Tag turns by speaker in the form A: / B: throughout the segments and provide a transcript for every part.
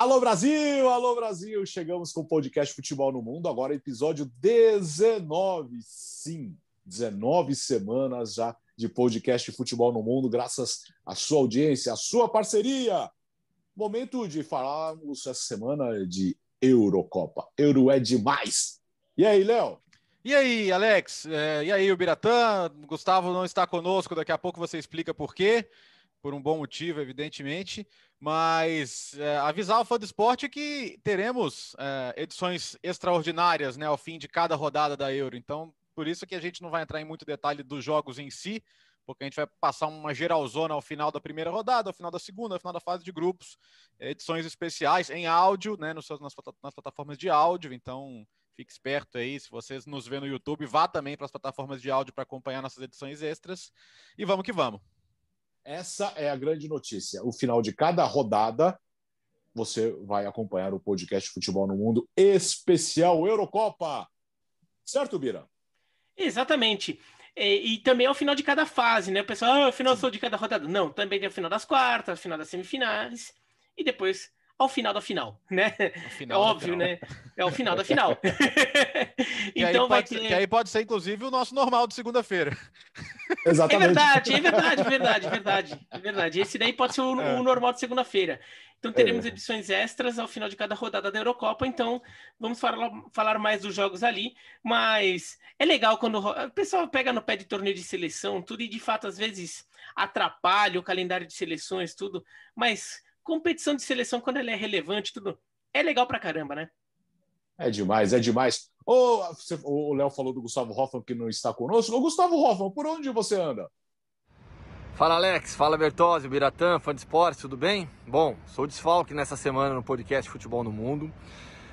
A: Alô Brasil, alô Brasil, chegamos com o podcast Futebol no Mundo, agora episódio 19, sim, 19 semanas já de podcast Futebol no Mundo, graças à sua audiência, à sua parceria. Momento de falarmos essa semana de Eurocopa, Euro é demais. E aí, Léo?
B: E aí, Alex? É, e aí, Ubiratã? Gustavo não está conosco, daqui a pouco você explica por quê por um bom motivo, evidentemente, mas é, avisar o fã do esporte que teremos é, edições extraordinárias né, ao fim de cada rodada da Euro. Então, por isso que a gente não vai entrar em muito detalhe dos jogos em si, porque a gente vai passar uma geralzona ao final da primeira rodada, ao final da segunda, ao final da fase de grupos, edições especiais em áudio, né, nos seus, nas, nas plataformas de áudio. Então, fique esperto aí. Se vocês nos vê no YouTube, vá também para as plataformas de áudio para acompanhar nossas edições extras. E vamos que vamos.
A: Essa é a grande notícia. O final de cada rodada, você vai acompanhar o podcast Futebol no Mundo especial Eurocopa. Certo, Bira?
C: Exatamente. E, e, também é o final de cada fase, né? O pessoal, ah, o final só de cada rodada. Não, também tem o final das quartas, o final das semifinais e depois ao final da final, né?
B: Final é óbvio, final. né?
C: É o final da final. então vai pode, ter... Que aí pode ser, inclusive, o nosso normal
B: de segunda-feira. Exatamente. É verdade, é verdade, verdade, verdade.
C: É verdade. Esse daí pode ser o, é. o normal de segunda-feira. Então teremos é. edições extras ao final de cada rodada da Eurocopa, então vamos falar, falar mais dos jogos ali, mas é legal quando o pessoal pega no pé de torneio de seleção, tudo, e de fato às vezes atrapalha o calendário de seleções, tudo, mas competição de seleção, quando ela é relevante, tudo é legal pra caramba, né?
A: É demais, é demais. Oh, o Léo falou do Gustavo Hoffman que não está conosco. Ô, Gustavo Hoffman, por onde você anda?
D: Fala Alex, fala Bertozzi, Biratã, fã de esporte, tudo bem? Bom, sou desfalque nessa semana no podcast Futebol no Mundo.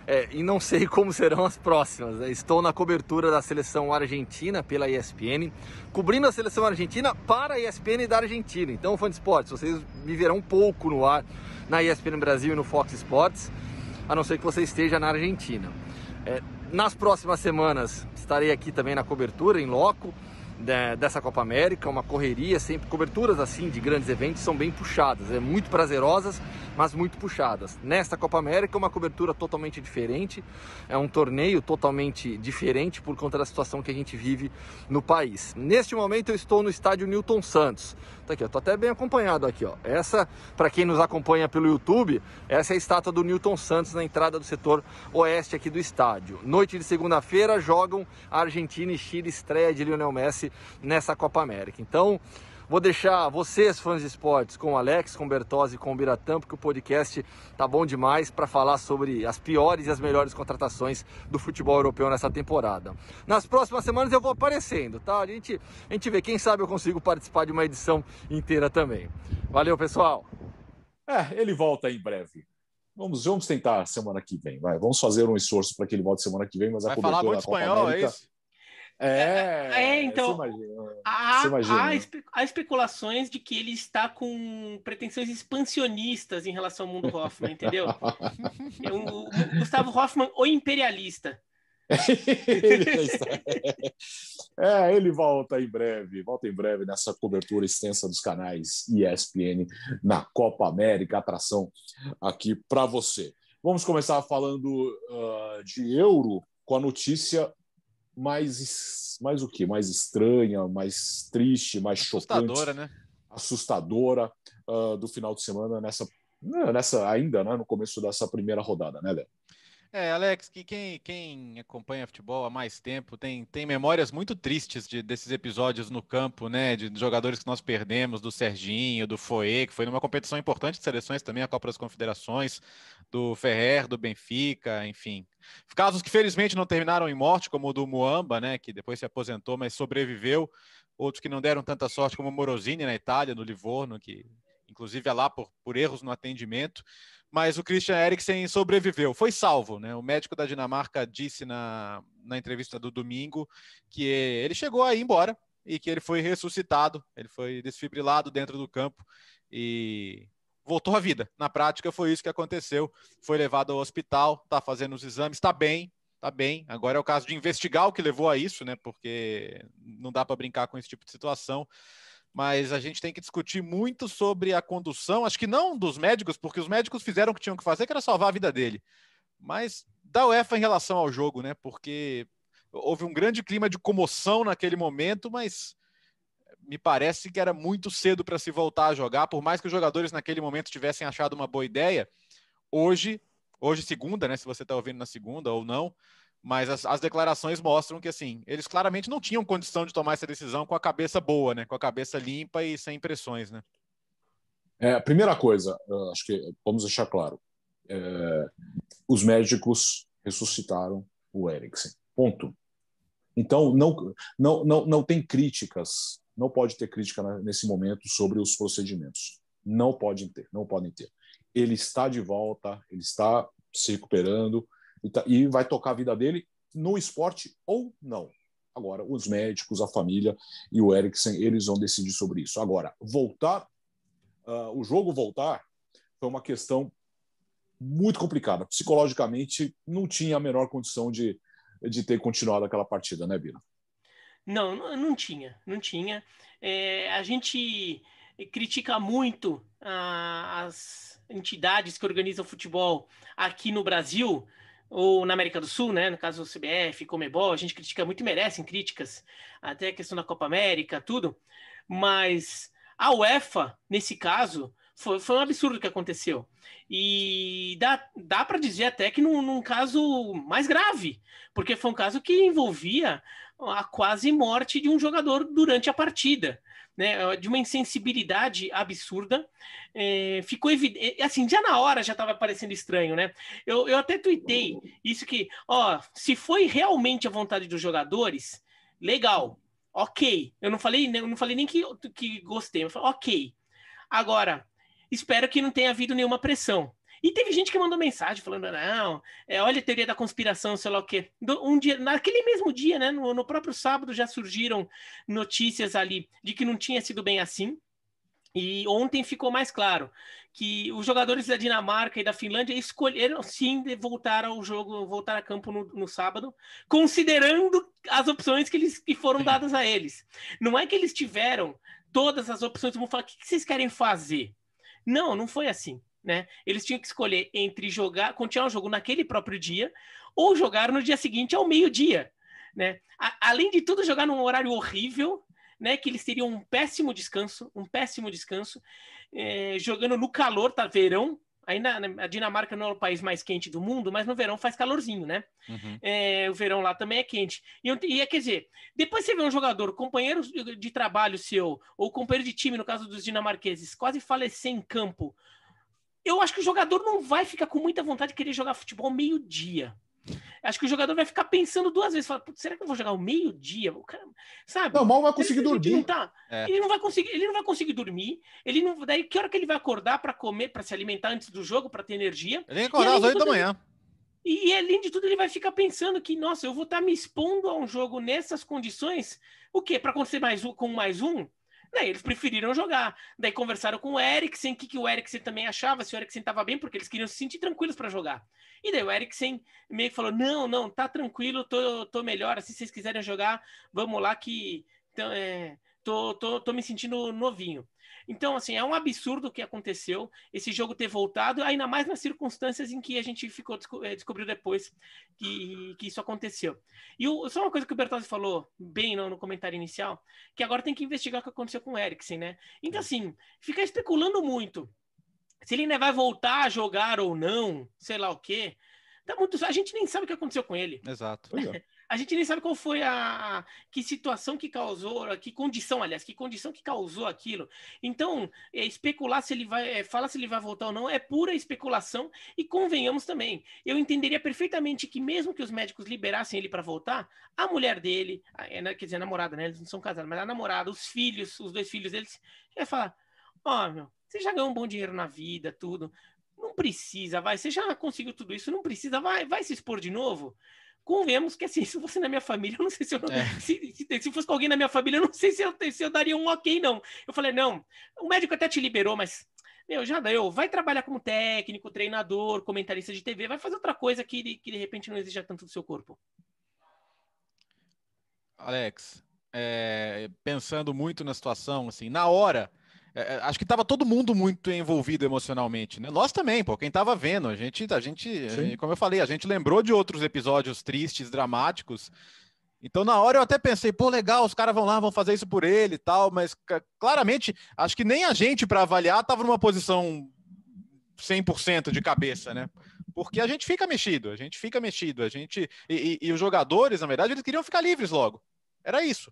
D: É, e não sei como serão as próximas. Né? Estou na cobertura da seleção argentina pela ESPN, cobrindo a seleção argentina para a ESPN da Argentina. Então, fã de esportes, vocês me verão um pouco no ar na ESPN Brasil e no Fox Sports, a não ser que você esteja na Argentina. É, nas próximas semanas estarei aqui também na cobertura, em loco dessa Copa América, uma correria sempre, coberturas assim de grandes eventos são bem puxadas, é muito prazerosas, mas muito puxadas. Nesta Copa América é uma cobertura totalmente diferente, é um torneio totalmente diferente por conta da situação que a gente vive no país. Neste momento eu estou no estádio Newton Santos. Tá aqui, eu tô até bem acompanhado aqui, ó. Essa, para quem nos acompanha pelo YouTube, essa é a estátua do Newton Santos na entrada do setor oeste aqui do estádio. Noite de segunda-feira jogam Argentina e Chile, estreia de Lionel Messi acontece nessa Copa América. Então, Vou deixar vocês, fãs de esportes, com o Alex, com o Bertozzi, com o Biratã, porque o podcast tá bom demais para falar sobre as piores e as melhores contratações do futebol europeu nessa temporada. Nas próximas semanas eu vou aparecendo, tá? A gente, a gente vê, quem sabe eu consigo participar de uma edição inteira também. Valeu, pessoal! É, ele volta em breve.
A: Vamos, vamos tentar semana que vem, vai. Vamos fazer um esforço para que ele volte semana que vem, mas a cobertura falar muito da Copa espanhol, é América... É isso? É, é, é, é, é então.
C: Imagina, há, espe especulações de que ele está com pretensões expansionistas em relação ao mundo Hoffman, entendeu? é um, o Gustavo Hoffman, o imperialista. ele
A: é, ele volta em breve, volta em breve nessa cobertura extensa dos canais ESPN na Copa América, atração aqui para você. Vamos começar falando uh, de euro com a notícia mais, mais o que? Mais estranha, mais triste, mais assustadora, chocante, né? assustadora uh, do final de semana nessa, né, nessa ainda, né, no começo dessa primeira rodada,
B: né, Léo? É, Alex, que quem, quem acompanha futebol há mais tempo tem, tem memórias muito tristes de, desses episódios no campo, né? de jogadores que nós perdemos, do Serginho, do Foê, que foi numa competição importante de seleções também, a Copa das Confederações, do Ferrer, do Benfica, enfim. Casos que felizmente não terminaram em morte, como o do Muamba, né, que depois se aposentou, mas sobreviveu. Outros que não deram tanta sorte, como o Morosini na Itália, no Livorno, que inclusive é lá por, por erros no atendimento. Mas o Christian Eriksen sobreviveu, foi salvo. Né? O médico da Dinamarca disse na, na entrevista do domingo que ele chegou a ir embora e que ele foi ressuscitado, ele foi desfibrilado dentro do campo e voltou à vida. Na prática, foi isso que aconteceu. Foi levado ao hospital, está fazendo os exames, está bem, está bem. Agora é o caso de investigar o que levou a isso, né? Porque não dá para brincar com esse tipo de situação. Mas a gente tem que discutir muito sobre a condução, acho que não dos médicos, porque os médicos fizeram o que tinham que fazer, que era salvar a vida dele. Mas da UEFA em relação ao jogo, né? Porque houve um grande clima de comoção naquele momento, mas me parece que era muito cedo para se voltar a jogar, por mais que os jogadores naquele momento tivessem achado uma boa ideia. Hoje, hoje segunda, né? Se você está ouvindo na segunda ou não, mas as, as, declarações mostram que assim eles claramente não tinham condição de tomar essa decisão com a cabeça boa, né? Com a cabeça limpa e sem pressões, né?
A: É, primeira coisa, acho que vamos deixar claro, é, os médicos ressuscitaram o Eriksen. Ponto. Então não não não, não tem críticas não pode ter crítica nesse momento sobre os procedimentos. Não podem ter, não podem ter. Ele está de volta, ele está se recuperando e, tá, e vai tocar a vida dele no esporte ou não. Agora, os médicos, a família e o Eriksen, eles vão decidir sobre isso. Agora, voltar, uh, o jogo voltar, foi uma questão muito complicada. Psicologicamente, não tinha a menor condição de, de ter continuado aquela partida, né, Bira?
C: Não, não, tinha, não tinha. É, a gente critica muito ah, as entidades que organizam futebol aqui no Brasil ou na América do Sul, né? No caso o CBF, Comebol, a gente critica muito, merecem críticas, até a questão da Copa América, tudo. Mas a UEFA, nesse caso, foi, foi um absurdo que aconteceu. E dá, dá para dizer até que num, num caso mais grave, porque foi um caso que envolvia a quase morte de um jogador durante a partida. Né, de uma insensibilidade absurda, é, ficou evidente, é, é assim, já na hora já estava parecendo estranho, né? Eu, eu até tuitei isso que, ó, se foi realmente a vontade dos jogadores, legal, ok. Eu não falei, eu não falei nem que, que gostei, eu falei, ok. Agora, espero que não tenha havido nenhuma pressão, e teve gente que mandou mensagem falando, não, é, olha a teoria da conspiração, sei lá o quê. um dia, naquele mesmo dia, né, no, no próprio sábado, já surgiram notícias ali de que não tinha sido bem assim. E ontem ficou mais claro que os jogadores da Dinamarca e da Finlândia escolheram sim voltar ao jogo, voltar a campo no, no sábado, considerando as opções que, eles, que foram dadas a eles. Não é que eles tiveram todas as opções, vão falar, o que, que vocês querem fazer? Não, não foi assim. Né? Eles tinham que escolher entre jogar, continuar o jogo naquele próprio dia ou jogar no dia seguinte ao meio-dia. Né? A, além de tudo, jogar num horário horrível, né, que eles teriam um péssimo descanso, um péssimo descanso, é, jogando no calor, tá verão. Ainda a Dinamarca não é o país mais quente do mundo, mas no verão faz calorzinho, né? Uhum. É, o verão lá também é quente. E, e é, quer dizer, depois você vê um jogador, companheiro de trabalho seu, ou companheiro de time, no caso dos dinamarqueses, quase falecer em campo eu acho que o jogador não vai ficar com muita vontade de querer jogar futebol meio-dia. Acho que o jogador vai ficar pensando duas vezes, fala, será que eu vou jogar o meio-dia? O cara, sabe? Não, mal vai conseguir ele, dormir. Ele não, tá, é. ele não vai conseguir, ele não vai conseguir dormir. Ele não, daí que hora que ele vai acordar para comer, para se alimentar antes do jogo, para ter energia? Ele vai acordar às 8 da manhã. E, e além de tudo, ele vai ficar pensando que, nossa, eu vou estar tá me expondo a um jogo nessas condições, o quê? Para acontecer mais um com mais um? Daí né, eles preferiram jogar. Daí conversaram com o Eriksen, o que, que o Eriksen também achava, se o Eriksen estava bem, porque eles queriam se sentir tranquilos para jogar. E daí o Eriksen meio que falou: não, não, tá tranquilo, tô, tô melhor. Assim, se vocês quiserem jogar, vamos lá que. Então, é, tô, tô, tô me sentindo novinho. Então, assim, é um absurdo o que aconteceu, esse jogo ter voltado, ainda mais nas circunstâncias em que a gente ficou eh, descobriu depois que, que isso aconteceu. E o, só uma coisa que o Bertozzi falou bem no, no, comentário inicial, que agora tem que investigar o que aconteceu com o Eriksen, né? Então, é. assim, ficar especulando muito se ele ainda vai voltar a jogar ou não, sei lá o quê, tá muito... A gente nem sabe o que aconteceu com ele. Exato. É. a gente nem sabe qual foi a, que situação que causou, que condição, aliás, que condição que causou aquilo. Então, é, especular se ele vai, é, falar se ele vai voltar ou não é pura especulação e convenhamos também. Eu entenderia perfeitamente que mesmo que os médicos liberassem ele para voltar, a mulher dele, a, é, né, quer dizer, a namorada, né? Eles não são casados, mas a namorada, os filhos, os dois filhos deles, ia falar: "Ó, oh, meu, você já ganhou um bom dinheiro na vida, tudo. Não precisa, vai. Você já conseguiu tudo isso, não precisa, vai, vai se expor de novo." vemos que é assim, se fosse na minha família, eu não sei se eu. É. Se, se, se, fosse com alguém na minha família, eu não sei se eu, se eu daria um ok, não. Eu falei, não, o médico até te liberou, mas. Meu, já daí Vai trabalhar como técnico, treinador, comentarista de TV, vai fazer outra coisa que, que de repente não exija tanto do seu corpo.
B: Alex, é, pensando muito na situação, assim, na hora, é, é, acho que estava todo mundo muito envolvido emocionalmente, né? Nós também, pô, quem estava vendo, a gente, a gente, Sim. como eu falei, a gente lembrou de outros episódios tristes, dramáticos. Então, na hora eu até pensei, pô, legal, os caras vão lá, vão fazer isso por ele e tal, mas claramente, acho que nem a gente, para avaliar, estava numa posição 100% de cabeça, né? Porque a gente fica mexido, a gente fica mexido, a gente. E, e, e os jogadores, na verdade, eles queriam ficar livres logo. Era isso.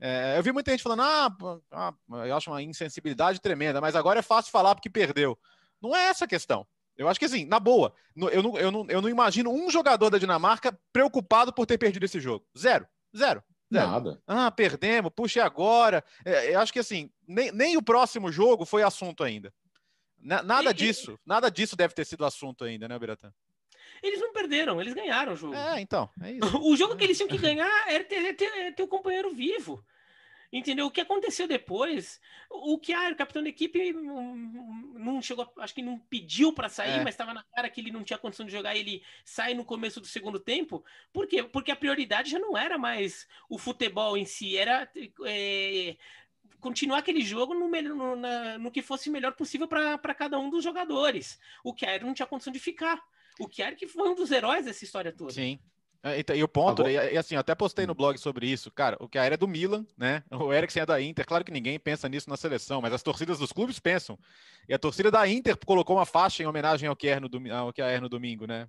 B: É, eu vi muita gente falando, ah, ah, eu acho uma insensibilidade tremenda, mas agora é fácil falar porque perdeu. Não é essa a questão. Eu acho que assim, na boa, eu não, eu, não, eu não imagino um jogador da Dinamarca preocupado por ter perdido esse jogo. Zero, zero. Zero. Nada. Ah, perdemos, puxa, e agora? É, eu acho que assim, nem, nem o próximo jogo foi assunto ainda. Nada disso, nada disso deve ter sido assunto ainda, né, Biratã?
C: Eles não perderam, eles ganharam o jogo. É, então, é isso. O jogo que eles tinham que é. ganhar era é ter, é ter, ter o companheiro vivo. Entendeu? O que aconteceu depois, o que ah, o capitão da equipe hum, hum, não chegou, acho que não pediu para sair, é. mas estava na cara que ele não tinha condição de jogar, ele sai no começo do segundo tempo. Por quê? Porque a prioridade já não era mais o futebol em si, era é, continuar aquele jogo no, no, na, no que fosse melhor possível para cada um dos jogadores. O que era não tinha condição de ficar. O Chiari que foi um dos heróis dessa história toda.
B: Sim. É, então, e o ponto, e, assim, até postei no blog sobre isso, cara, o que é do Milan, né? O Eriksen é da Inter, claro que ninguém pensa nisso na seleção, mas as torcidas dos clubes pensam. E a torcida da Inter colocou uma faixa em homenagem ao Kier no, ao Kier no domingo, né?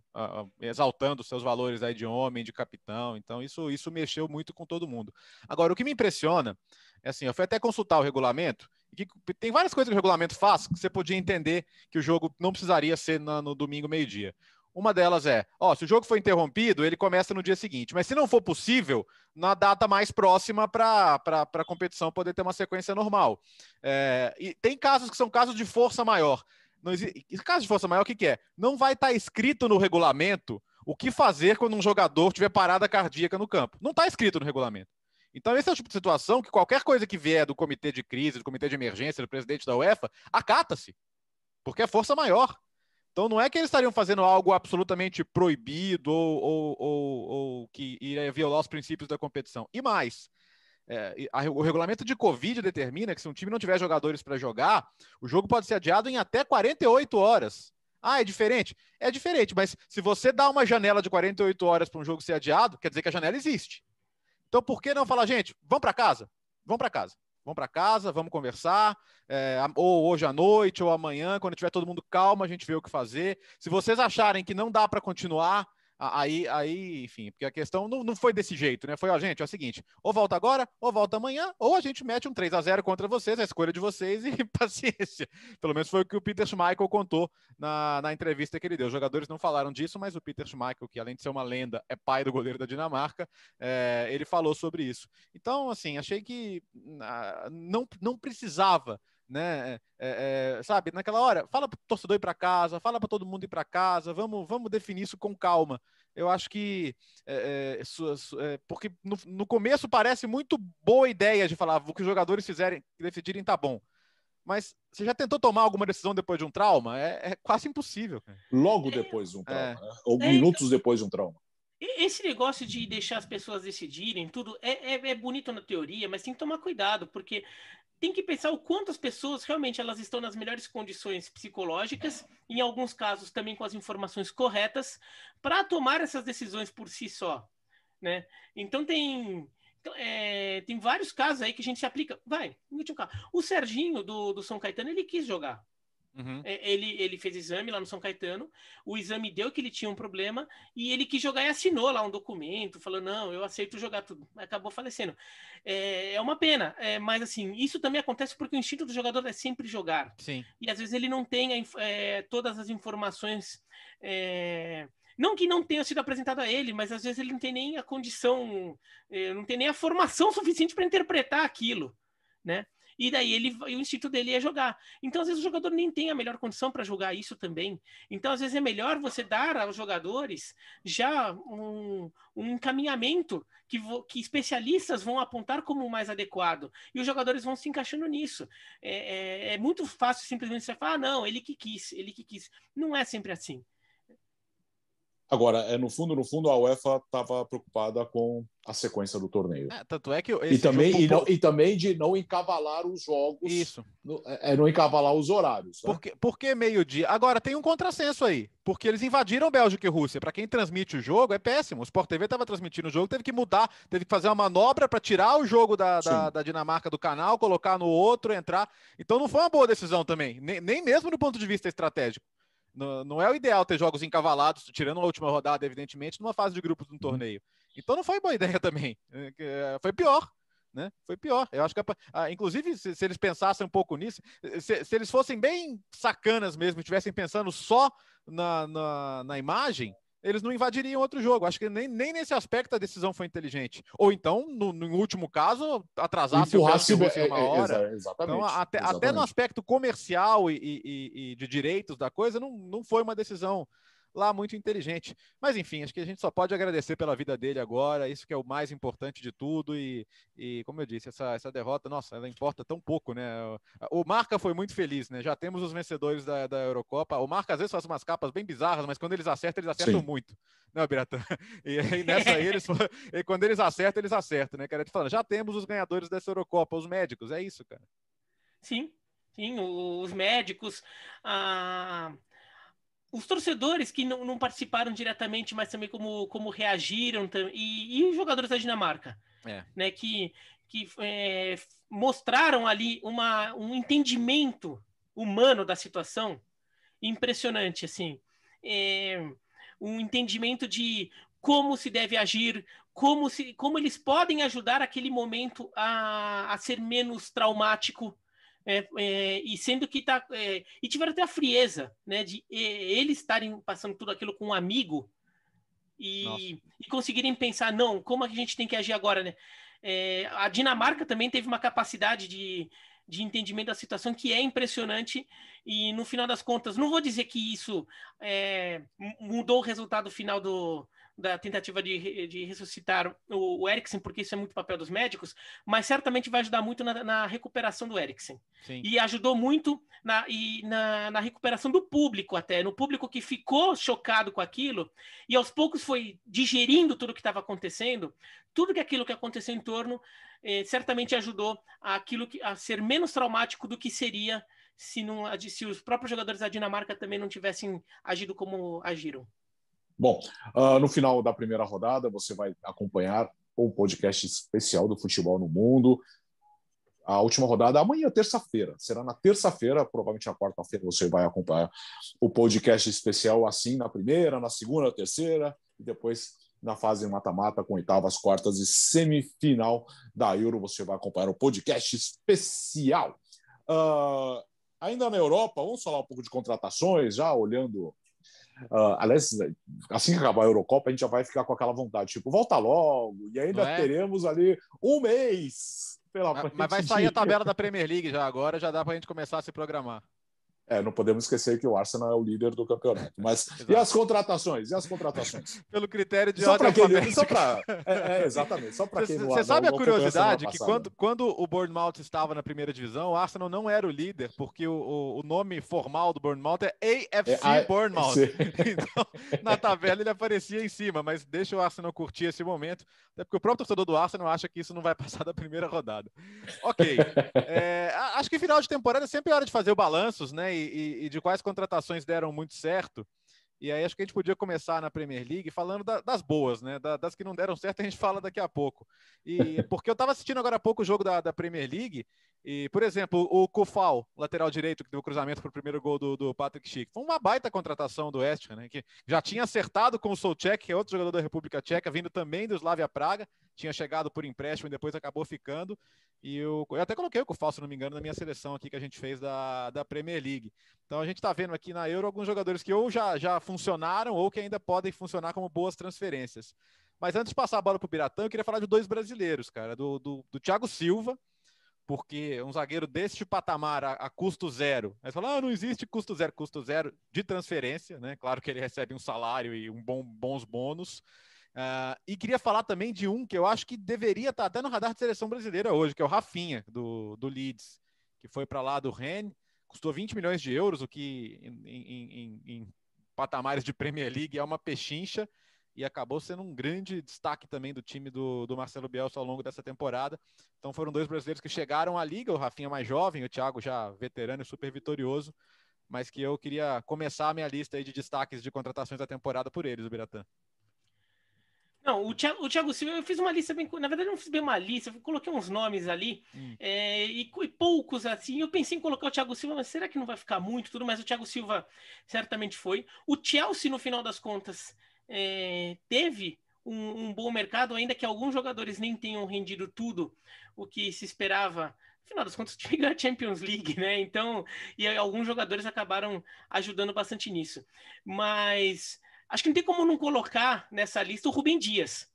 B: Exaltando seus valores aí de homem, de capitão. Então, isso, isso mexeu muito com todo mundo. Agora, o que me impressiona é assim, eu fui até consultar o regulamento, que tem várias coisas que o regulamento faz que você podia entender que o jogo não precisaria ser na, no domingo meio-dia. Uma delas é, ó, se o jogo foi interrompido, ele começa no dia seguinte. Mas se não for possível, na data mais próxima para a competição poder ter uma sequência normal. É, e tem casos que são casos de força maior. Não existe, caso de força maior, o que, que é? Não vai estar tá escrito no regulamento o que fazer quando um jogador tiver parada cardíaca no campo. Não está escrito no regulamento. Então, esse é o tipo de situação que qualquer coisa que vier do comitê de crise, do comitê de emergência, do presidente da UEFA, acata-se. Porque é força maior. Então não é que eles estariam fazendo algo absolutamente proibido ou, ou, ou, ou que iria violar os princípios da competição. E mais, é, a, o regulamento de Covid determina que se um time não tiver jogadores para jogar, o jogo pode ser adiado em até 48 horas. Ah, é diferente? É diferente, mas se você dá uma janela de 48 horas para um jogo ser adiado, quer dizer que a janela existe. Então por que não falar, gente, vão para casa? Vão para casa. Vamos para casa, vamos conversar, é, ou hoje à noite, ou amanhã, quando tiver todo mundo calmo, a gente vê o que fazer. Se vocês acharem que não dá para continuar, Aí, aí, enfim, porque a questão não, não foi desse jeito, né? Foi, ó, gente, é o seguinte, ou volta agora, ou volta amanhã, ou a gente mete um 3 a 0 contra vocês, é a escolha de vocês e paciência. Pelo menos foi o que o Peter Schmeichel contou na, na entrevista que ele deu. Os jogadores não falaram disso, mas o Peter Schmeichel, que além de ser uma lenda, é pai do goleiro da Dinamarca, é, ele falou sobre isso. Então, assim, achei que não, não precisava né? É, é, é, sabe, naquela hora, fala pro torcedor ir para casa, fala para todo mundo ir para casa, vamos, vamos definir isso com calma. Eu acho que é, é, é, porque no, no, começo parece muito boa ideia de falar o que os jogadores fizerem, decidirem tá bom. Mas você já tentou tomar alguma decisão depois de um trauma? É, quase impossível. Logo depois de um trauma, né? ou então. minutos depois de um trauma.
C: Esse negócio de deixar as pessoas decidirem tudo é, é, é, bonito na teoria, mas tem que tomar cuidado, porque tem que pensar o quanto as pessoas realmente elas estão nas melhores condições psicológicas, em alguns casos também com as informações corretas, para tomar essas decisões por si só, né? Então tem então, é, tem vários casos aí que a gente se aplica. Vai, o Serginho do, do São Caetano, ele quis jogar. Uhum. É, ele, ele fez exame lá no São Caetano, o exame deu que ele tinha um problema e ele quis jogar e assinou lá um documento, falou: Não, eu aceito jogar tudo. Acabou falecendo. É, é uma pena, é, mas assim, isso também acontece porque o instinto do jogador é sempre jogar. Sim. E às vezes ele não tem é, todas as informações. É, não que não tenha sido apresentado a ele, mas às vezes ele não tem nem a condição, é, não tem nem a formação suficiente para interpretar aquilo, né? e daí ele, o instinto dele é jogar. Então, às vezes, o jogador nem tem a melhor condição para jogar isso também. Então, às vezes, é melhor você dar aos jogadores já um, um encaminhamento que, vo, que especialistas vão apontar como o mais adequado. E os jogadores vão se encaixando nisso. É, é, é muito fácil simplesmente você falar, ah, não, ele que quis, ele que quis. Não é sempre assim.
A: Agora, é, no fundo, no fundo, a UEFA estava preocupada com a sequência do torneio. É,
B: tanto é que e também jogo... e, não, e, também de não
A: encavalar os jogos. Isso. No, é, é não encavalar os
B: horários. Né? Porque, porque meio dia. Agora tem um contrassenso aí, porque eles invadiram Bélgica e Rússia. Para quem transmite o jogo é péssimo. O Sport TV estava transmitindo o jogo, teve que mudar, teve que fazer uma manobra para tirar o jogo da, da, da, Dinamarca do canal, colocar no outro, entrar. Então não foi uma boa decisão também, nem, nem mesmo do ponto de vista estratégico. Não, não é o ideal ter jogos encavalados, tirando a última rodada, evidentemente, numa fase de grupos de um uhum. torneio. Então não foi boa ideia também. Né, eh, foi pior. Né? Foi pior. Eu acho que, inclusive, se, se, eles pensassem um pouco nisso, eh, se, se, eles fossem bem sacanas mesmo, estivessem pensando só na, na, na imagem, eles não invadiriam outro jogo. Acho que nem, nem nesse aspecto a decisão foi inteligente. Ou então, no, no último caso, atrasasse Empurrasse o Cássio é, é, uma hora. Exatamente, então, até, exatamente. até no aspecto comercial e, e, e, de direitos da coisa, não, não foi uma decisão lá muito inteligente. Mas enfim, acho que a gente só pode agradecer pela vida dele agora, isso que é o mais importante de tudo. E, e como eu disse, essa, essa derrota, nossa, ela importa tão pouco, né? O, o Marca foi muito feliz, né? Já temos os vencedores da, da Eurocopa. O Marca às vezes faz umas capas bem bizarras, mas quando eles acertam, eles acertam Sim. muito. Não, Biratã. E nessa aí, eles, e quando eles acertam, eles acertam, né? Cara, te falando, já temos os
C: ganhadores dessa
B: Eurocopa, os médicos, é isso, cara.
C: Sim, sim, os médicos, a, os torcedores que não, não, participaram diretamente, mas também como, como reagiram, e, e os jogadores da Dinamarca, é. né, que, que é, mostraram ali uma, um entendimento humano da situação impressionante, assim, é, um entendimento de como se deve agir, como, se, como eles podem ajudar aquele momento a, a ser menos traumático, é, é, e sendo que tá é, e tiveram até a frieza né de eles estarem passando tudo aquilo com um amigo e, e, conseguirem pensar não como é a gente tem que agir agora né é, a Dinamarca também teve uma capacidade de, de entendimento da situação que é impressionante e no final das contas não vou dizer que isso é, mudou o resultado final do da tentativa de, de ressuscitar o, o Eriksen, porque isso é muito papel dos médicos, mas certamente vai ajudar muito na, na recuperação do Eriksen. Sim. E ajudou muito na, e na, na, recuperação do público até, no público que ficou chocado com aquilo e aos poucos foi digerindo tudo o que estava acontecendo, tudo que aquilo que aconteceu em torno eh, certamente ajudou aquilo que, a ser menos traumático do que seria se, não, se os próprios jogadores da Dinamarca também não tivessem agido como agiram.
A: Bom, uh, no final da primeira rodada, você vai acompanhar o podcast especial do Futebol no Mundo. A última rodada amanhã, terça-feira. Será na terça-feira, provavelmente na quarta-feira você vai acompanhar o podcast especial assim na primeira, na segunda, na terceira e depois na fase mata-mata com oitavas, quartas e semifinal da Euro. Você vai acompanhar o podcast especial. Uh, ainda na Europa, vamos falar um pouco de contratações, já olhando Uh, aliás, assim que acabar a Eurocopa, a gente já vai ficar com aquela vontade, tipo, volta logo, e ainda é? teremos ali um
B: mês pela mas, mas vai sair de... a tabela da Premier League já agora, já dá para a gente começar a se programar.
A: É, não podemos esquecer que o Arsenal é o líder do campeonato. Mas e as
B: contratações? E as contratações? Pelo critério de só ordem só pra, é, é, exatamente. Só para quem Você sabe não, a curiosidade que quando, né? quando o Bournemouth estava na primeira divisão, o Arsenal não era o líder, porque o, o nome formal do Bournemouth é AFC é, Bournemouth. Então, na tabela ele aparecia em cima, mas deixa o Arsenal curtir esse momento, até porque o próprio torcedor do Arsenal acha que isso não vai passar da primeira rodada. Ok. É, acho que final de temporada é sempre é hora de fazer o balanços, né? E e, e, de quais contratações deram muito certo. E aí acho que a gente podia começar na Premier League falando da, das boas, né? Da, das que não deram certo, a gente fala daqui a pouco. E porque eu estava assistindo agora há pouco o jogo da, da Premier League, e, por exemplo, o Kofal, lateral direito, que deu o cruzamento para o primeiro gol do, do Patrick Schick. Foi uma baita contratação do West né? Que já tinha acertado com o Solcek, que é outro jogador da República Tcheca, vindo também do Slavia Praga tinha chegado por empréstimo e depois acabou ficando. E eu, eu até coloquei o Cufal, se não me engano, na minha seleção aqui que a gente fez da, da Premier League. Então a gente está vendo aqui na Euro alguns jogadores que ou já, já funcionaram ou que ainda podem funcionar como boas transferências. Mas antes de passar a bola para o Piratão, eu queria falar de dois brasileiros, cara, do, do, do Thiago Silva, porque um zagueiro deste patamar a, a custo zero, mas falar fala, ah, não existe custo zero, custo zero de transferência, né? Claro que ele recebe um salário e um bom, bons bônus, Uh, e queria falar também de um que eu acho que deveria estar tá até no radar de seleção brasileira hoje, que é o Rafinha, do, do Leeds, que foi para lá do Rennes, custou 20 milhões de euros, o que em, em, em, em, patamares de Premier League é uma pechincha, e acabou sendo um grande destaque também do time do, do Marcelo Bielsa ao longo dessa temporada. Então foram dois brasileiros que chegaram à liga, o Rafinha mais jovem, o Thiago já veterano e super vitorioso, mas que eu queria começar a minha lista de destaques de contratações da temporada por eles, o Biratã.
C: Não, o Thiago, o Thiago, Silva, eu fiz uma lista bem. Na verdade, eu não fiz bem uma lista, eu coloquei uns nomes ali, hum. é, e, e, poucos assim. Eu pensei em colocar o Thiago Silva, mas será que não vai ficar muito tudo? Mas o Thiago Silva certamente foi. O Chelsea, no final das contas, é, teve um, um bom mercado, ainda que alguns jogadores nem tenham rendido tudo o que se esperava afinal das contas, chegou a Champions League, né? Então, e alguns jogadores acabaram ajudando bastante nisso. Mas acho que não tem como não colocar nessa lista o Rubem Dias,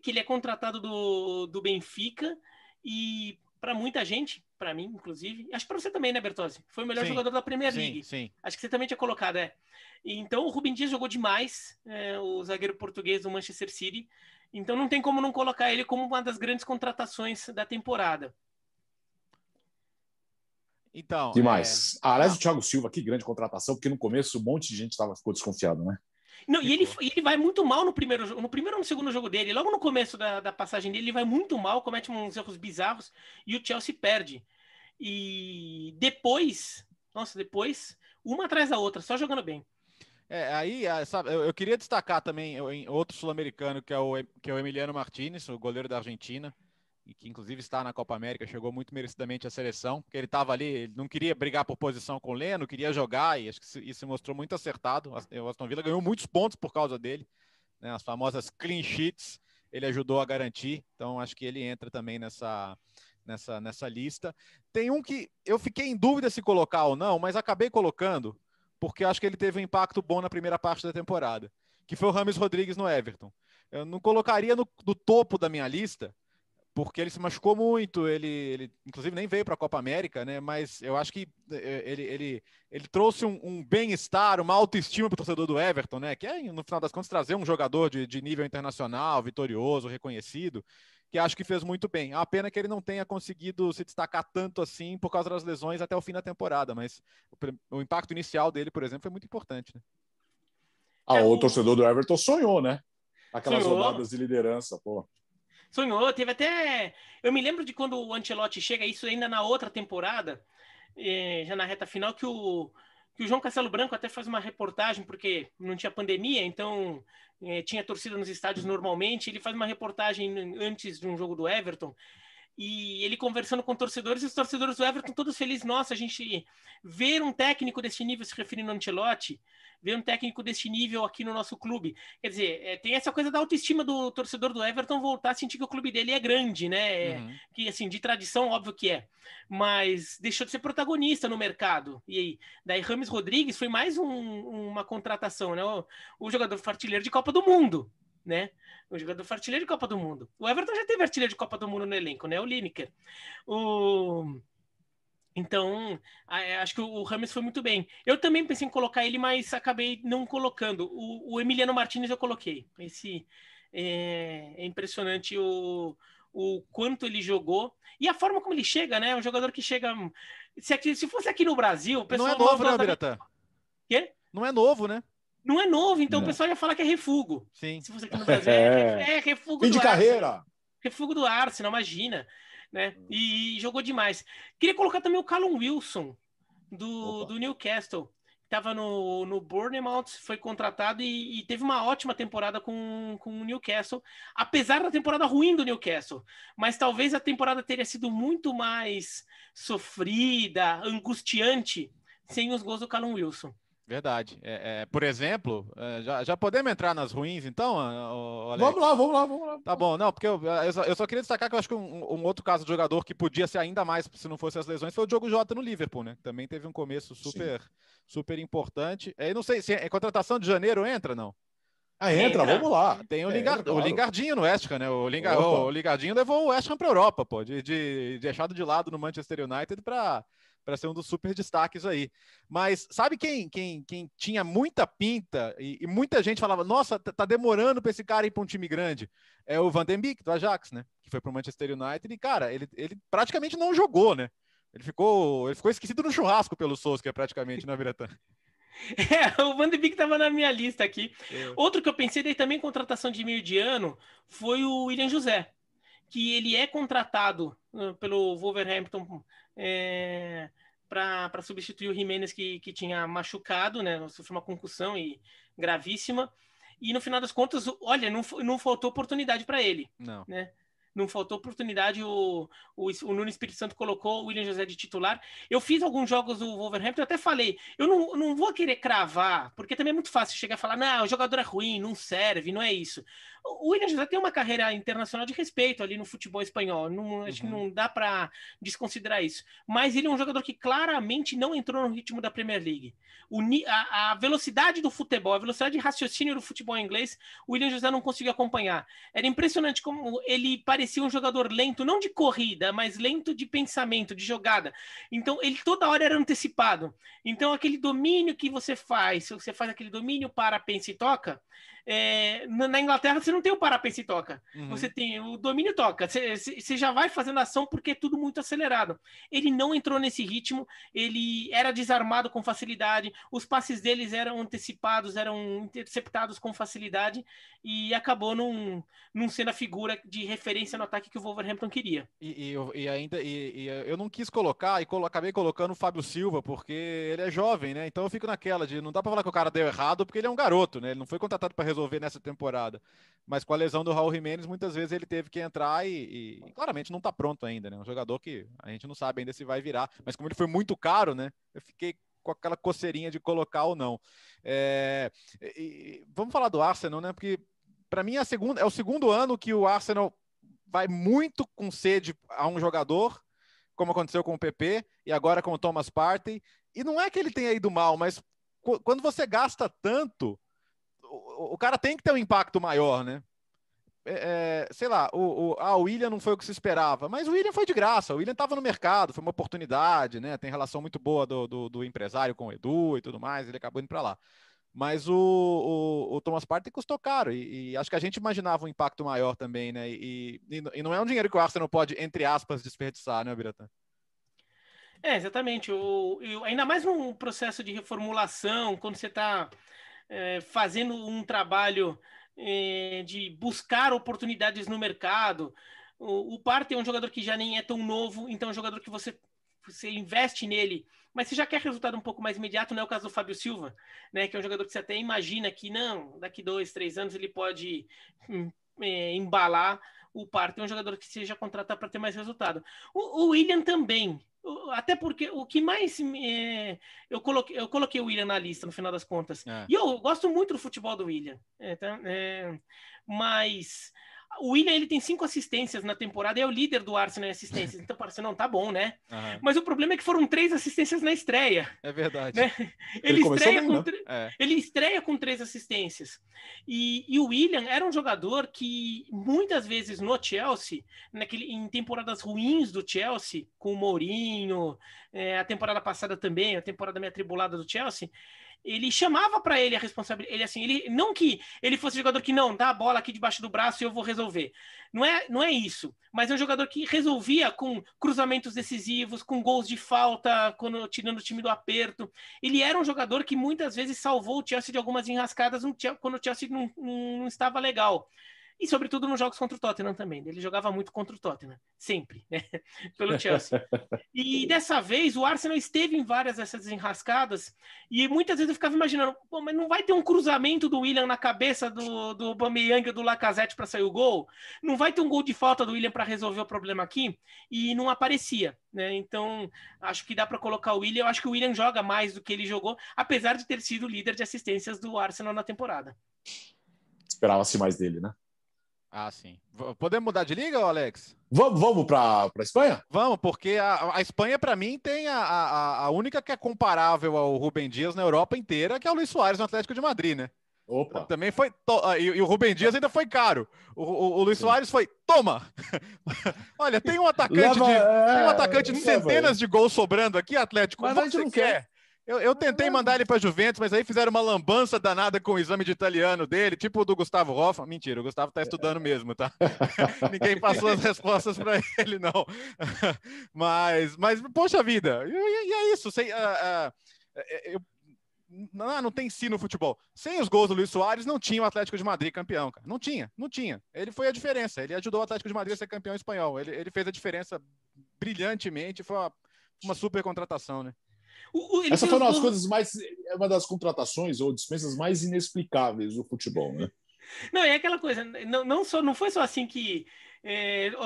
C: que ele é contratado do, do Benfica e para muita gente, para mim inclusive, acho que para você também, né, Bertozzi? Foi o melhor sim, jogador da Premier League. Sim. Acho que você também tinha colocado, é. Então o Rubem Dias jogou demais, é, o zagueiro português do Manchester City. Então não tem como não colocar ele como uma das grandes contratações da temporada.
B: Então. Demais.
A: É... Ah, aliás, o Thiago Silva, que grande contratação, porque no começo um monte de gente tava, ficou desconfiado, né?
C: Não, e ele, tipo ele vai muito mal no primeiro no primeiro ou no segundo jogo dele. Logo no começo da, da passagem dele, ele vai muito mal, comete uns erros bizarros e o Chelsea perde. E depois, nossa, depois, uma atrás da outra, só jogando bem. É, aí, ah, sabe, eu, eu queria destacar também
B: outro sul-americano, que, é o, que é o Emiliano Martinez, o goleiro da Argentina e que inclusive está na Copa América, chegou muito merecidamente à seleção, porque ele estava ali, ele não queria brigar por posição com o Leno, queria jogar, e acho que isso mostrou muito acertado. O Aston Villa ganhou muitos pontos por causa dele, né? as famosas clean sheets, ele ajudou a garantir, então acho que ele entra também nessa, nessa, nessa lista. Tem um que eu fiquei em dúvida se colocar ou não, mas acabei colocando, porque acho que ele teve um impacto bom na primeira parte da temporada, que foi o Rames Rodrigues no Everton. Eu não colocaria no, topo da minha lista, porque ele se machucou muito, ele, ele inclusive nem veio para a Copa América, né? Mas eu acho que eh, ele, ele, ele trouxe um, um bem-estar, uma autoestima para o torcedor do Everton, né? Que é, no final das contas, trazer um jogador de, de nível internacional, vitorioso, reconhecido, que acho que fez muito bem. a pena que ele não tenha conseguido se destacar tanto assim por causa das lesões até o fim da temporada, mas o, o impacto inicial dele, por exemplo, foi muito importante. Né?
A: Ah, é o torcedor do Everton sonhou, né? Aquelas sonhou. rodadas
B: de liderança, pô.
C: Sonhou, teve até. Eu me lembro de quando o Ancelotti chega, isso ainda na outra temporada, é, já na reta final, que o, que o João Castelo Branco até faz uma reportagem, porque não tinha pandemia, então é, tinha torcida nos estádios normalmente. Ele faz uma reportagem antes de um jogo do Everton, e ele conversando com torcedores, e os torcedores do Everton todos felizes. Nossa, a gente ver um técnico desse nível se referindo ao Ancelotti, ver um técnico desse nível aqui no nosso clube. Quer dizer, é, tem essa coisa da autoestima do torcedor do Everton voltar a sentir que o clube dele é grande, né? É, uhum. que, assim, de tradição, óbvio que é. Mas deixou de ser protagonista no mercado. E aí, daí Rames Rodrigues foi mais um, uma contratação, né? O, o jogador fartilheiro de Copa do Mundo né? Um jogador foi artilheiro de Copa do Mundo. O Everton já teve artilheiro de Copa do Mundo no elenco, né? O Lineker. O... Então, é, acho que o Rames foi muito bem. Eu também pensei em colocar ele, mas acabei não colocando. O, o Emiliano Martinez eu coloquei. Esse é, é impressionante o, o quanto ele jogou e a forma como ele chega, né? É um jogador que chega. Se, aqui, se fosse aqui no Brasil, o pessoal. Não é novo, né, Quê? Não é novo, né? Não é novo, então não. o é. pessoal já fala que é refugo. Sim. Se você aqui no é Brasil, é, é, refugo Fim do de carreira. Refugo do não imagina. Né? Hum. E, e jogou demais. Queria colocar também o Callum Wilson, do, do Newcastle. Estava no, no Bournemouth, foi contratado e, e, teve uma ótima temporada com, com o Newcastle, apesar da temporada ruim do Newcastle. Mas talvez a temporada teria sido muito mais sofrida, angustiante, sem os gols do Callum Wilson.
B: Verdade. É, é, por exemplo, é, já, já, podemos entrar nas ruins, então? Ah, vamos lá, vamos lá, vamos lá. Tá bom, não, porque eu, eu, só, eu só, queria destacar que eu acho que um, um, outro caso de jogador que podia ser ainda mais se não fosse as lesões foi o Diogo Jota no Liverpool, né? Também teve um começo super, Sim. super importante. É, não sei se é, é, contratação de janeiro entra, não? Ah, entra, entra. vamos lá. Tem o, é, Lingard, entra, claro. o Lingardinho no West Ham, né? O, Lingard, o, Lingardinho levou o West Ham para Europa, pô, de, de, deixado de lado no Manchester United para para ser um dos super destaques aí. Mas sabe quem, quem, quem tinha muita pinta e, e muita gente falava, nossa, tá, tá demorando para esse cara ir para um time grande? É o Van den Beek, do Ajax, né? Que foi para o Manchester United e, cara, ele, ele praticamente não jogou, né? Ele ficou, ele ficou esquecido no churrasco pelo que é praticamente, na Viratã.
C: É, o Van de Beek estava na minha lista aqui. É. Outro que eu pensei, daí também contratação de meio de ano, foi o William José, que ele é contratado ah, pelo Wolverhampton é para substituir o Jiménez que, que tinha machucado, né? Sofreu uma concussão e gravíssima. E no final das contas, olha, não, não faltou oportunidade para ele. Não. Né? não faltou oportunidade. O, o, o Nuno Espírito Santo colocou o William José de titular. Eu fiz alguns jogos do Wolverhampton, eu até falei, eu não, não vou querer cravar, porque também é muito fácil chegar e falar, não, o jogador é ruim, não serve, não é isso. O William José tem uma carreira internacional de respeito ali no futebol espanhol, não, acho que uhum. não dá para desconsiderar isso. Mas ele é um jogador que claramente não entrou no ritmo da Premier League. O, a, a velocidade do futebol, a velocidade de raciocínio do futebol inglês, o William José não conseguiu acompanhar. Era impressionante como ele parecia parecia um jogador lento, não de corrida, mas lento de pensamento, de jogada. Então ele toda hora era antecipado. Então aquele domínio que você faz, se você faz aquele domínio para pensa e toca, é, na, na, Inglaterra você não tem o parapente e toca, uhum. você tem o domínio toca, você, já vai fazendo ação porque é tudo muito acelerado. Ele não entrou nesse ritmo, ele era desarmado com facilidade, os passes deles eram antecipados, eram interceptados com facilidade e acabou não, não sendo a figura de referência no ataque que o Wolverhampton queria. E,
B: e, e ainda e, eu não quis colocar e colo, acabei colocando o Fábio Silva porque ele é jovem, né? Então eu fico naquela de não dá para falar que o cara deu errado porque ele é um garoto, né? Ele não foi contratado para resolver nessa temporada. Mas com a lesão do Raul Jimenez, muitas vezes ele teve que entrar e, e, e claramente não está pronto ainda, né? Um jogador que a gente não sabe ainda se vai virar. Mas como ele foi muito caro, né? Eu fiquei com aquela coceirinha de colocar ou não. É, e, vamos falar do Arsenal, né? Porque para mim é, segunda, é o segundo ano que o Arsenal vai muito com sede a um jogador, como aconteceu com o PP e agora com o Thomas Partey. E não é que ele tenha ido mal, mas quando você gasta tanto, o, cara tem que ter um impacto maior, né? É, é, sei lá, o, o, ah, o William não foi o que se esperava, mas o William foi de graça, o William estava no mercado, foi uma oportunidade, né? Tem relação muito boa do, do, do empresário com o Edu e tudo mais, ele acabou indo para lá. Mas o, o, o Thomas Partey custou caro, e, e, acho que a gente imaginava um impacto maior também, né? E, e, e não é um dinheiro que o Arsenal pode, entre aspas, desperdiçar, né, Biratan?
C: É, exatamente. O, ainda mais num processo de reformulação, quando você está é, fazendo um trabalho é, de buscar oportunidades no mercado. O, o é um jogador que já nem é tão novo, então é um jogador que você, você investe nele, mas você já quer resultado um pouco mais imediato, não é o caso do Fábio Silva, né, que é um jogador que você até imagina que não, daqui dois, três anos ele pode hum, é, embalar o par é um jogador que seja contratado para ter mais resultado. O, o William também, até porque o que mais é, eu coloquei eu coloquei o William na lista no final das contas é. e eu gosto muito do futebol do William então, é, mas o William ele tem cinco assistências na temporada e é o líder do Arsenal em assistências. Então parece não tá bom, né? Uhum. Mas o problema é que foram três assistências na estreia.
B: É verdade. Né?
C: Ele, ele, estreia bem, né? tre... é. ele, estreia com três assistências. E, e, o William era um jogador que muitas vezes no Chelsea, naquele, em temporadas ruins do Chelsea, com o Mourinho, é, a temporada passada também, a temporada meio atribulada do Chelsea, ele chamava para ele a responsabilidade. Ele assim, ele não que ele fosse um jogador que não dá a bola aqui debaixo do braço e eu vou resolver. Não é, não é isso. Mas é um jogador que resolvia com cruzamentos decisivos, com gols de falta, quando tirando o time do aperto. Ele era um jogador que muitas vezes salvou o Chelsea de algumas enrascadas quando o Chelsea não, não, não estava legal. E sobretudo nos jogos contra o Tottenham também. Né? Ele jogava muito contra o Tottenham, sempre, né? Pelo Chelsea. E dessa vez o Arsenal esteve em várias dessas enrascadas e muitas vezes eu ficava imaginando, Pô, mas não vai ter um cruzamento do William na cabeça do, do Bameyang ou do Lacazette para sair o gol? Não vai ter um gol de falta do William para resolver o problema aqui? E não aparecia, né? Então acho que dá para colocar o William. Eu acho que o William joga mais do que ele jogou, apesar de ter sido líder de assistências do Arsenal na temporada.
A: Esperava-se mais
B: dele, né? Ah, sim. V Podemos mudar de liga, Alex? Vamos, vamos para a Espanha? Vamos, porque a, a Espanha, para mim, tem a, a, a, única que é comparável ao Rubem Dias na Europa inteira, que é o Luiz Soares no Atlético de Madrid, né? Opa. Também foi. Ah, e, e, o Rubem Dias ainda foi caro. O, o, o Luiz Soares foi. Toma! Olha, tem um atacante Leva, de. É, tem um é, atacante de centenas é, de gols sobrando aqui, Atlético. Mas a gente não quer. quer. É. Eu, eu tentei mandar ele para Juventus, mas aí fizeram uma lambança danada com o exame de italiano dele, tipo o do Gustavo Hoffa. Mentira, o Gustavo está é. estudando mesmo, tá? Ninguém passou as respostas para ele, não. mas, mas, poxa vida, e, e é isso. Sei, uh, ah, uh, ah, é, é, eu, não, ah, não tem si no futebol. Sem os gols do Luiz Soares, não tinha o Atlético de Madrid campeão, cara. Não tinha, não tinha. Ele foi a diferença. Ele ajudou o Atlético de Madrid a ser campeão espanhol. Ele, ele fez a diferença brilhantemente. Foi uma, uma super contratação, né? O, o, Essa foi uma das coisas
A: mais. É uma das contratações ou dispensas mais inexplicáveis do futebol, né?
C: Não, é aquela coisa, não, não, só, não foi só assim que é, o,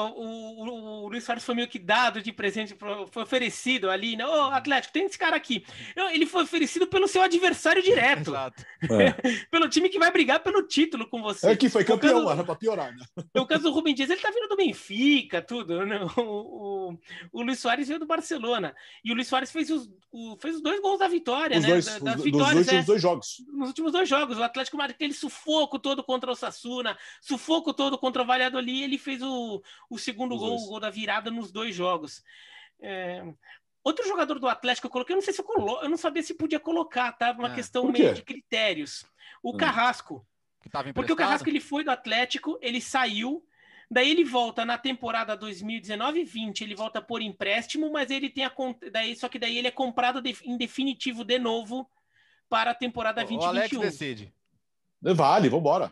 C: o, o, Luiz Soares foi meio que dado de presente, foi oferecido ali, né? Ô, Atlético, tem esse cara aqui. Ele foi oferecido pelo seu adversário direto. É. pelo time que vai brigar pelo título com você. É que foi campeão,
A: caso, pra piorar, né?
C: o caso do Rubem Dias, ele tá vindo do Benfica, tudo. Né? O, o, o, Luiz Soares veio do Barcelona. E o Luiz Soares fez os, fez os dois gols da vitória, os né? Dois, da, os, vitórias, nos últimos é, dois jogos. Nos últimos dois jogos. O Atlético Madrid, aquele sufoco todo contra o Sassuna, sufoco todo contra o Valladolid, ele fez o o, o segundo Os gol, o gol da virada nos dois jogos. É, outro jogador do Atlético eu coloquei, eu não sei se eu colo, eu não sabia se podia colocar, tá? Uma é. questão meio de critérios. O hum. Carrasco. Porque o Carrasco ele foi do Atlético, ele saiu, Daí ele volta na temporada 2019-20, ele volta por empréstimo, mas ele tem a daí só que daí ele é comprado de, em definitivo de novo para a temporada 2021. O Alex
A: decide. Vale, vambora.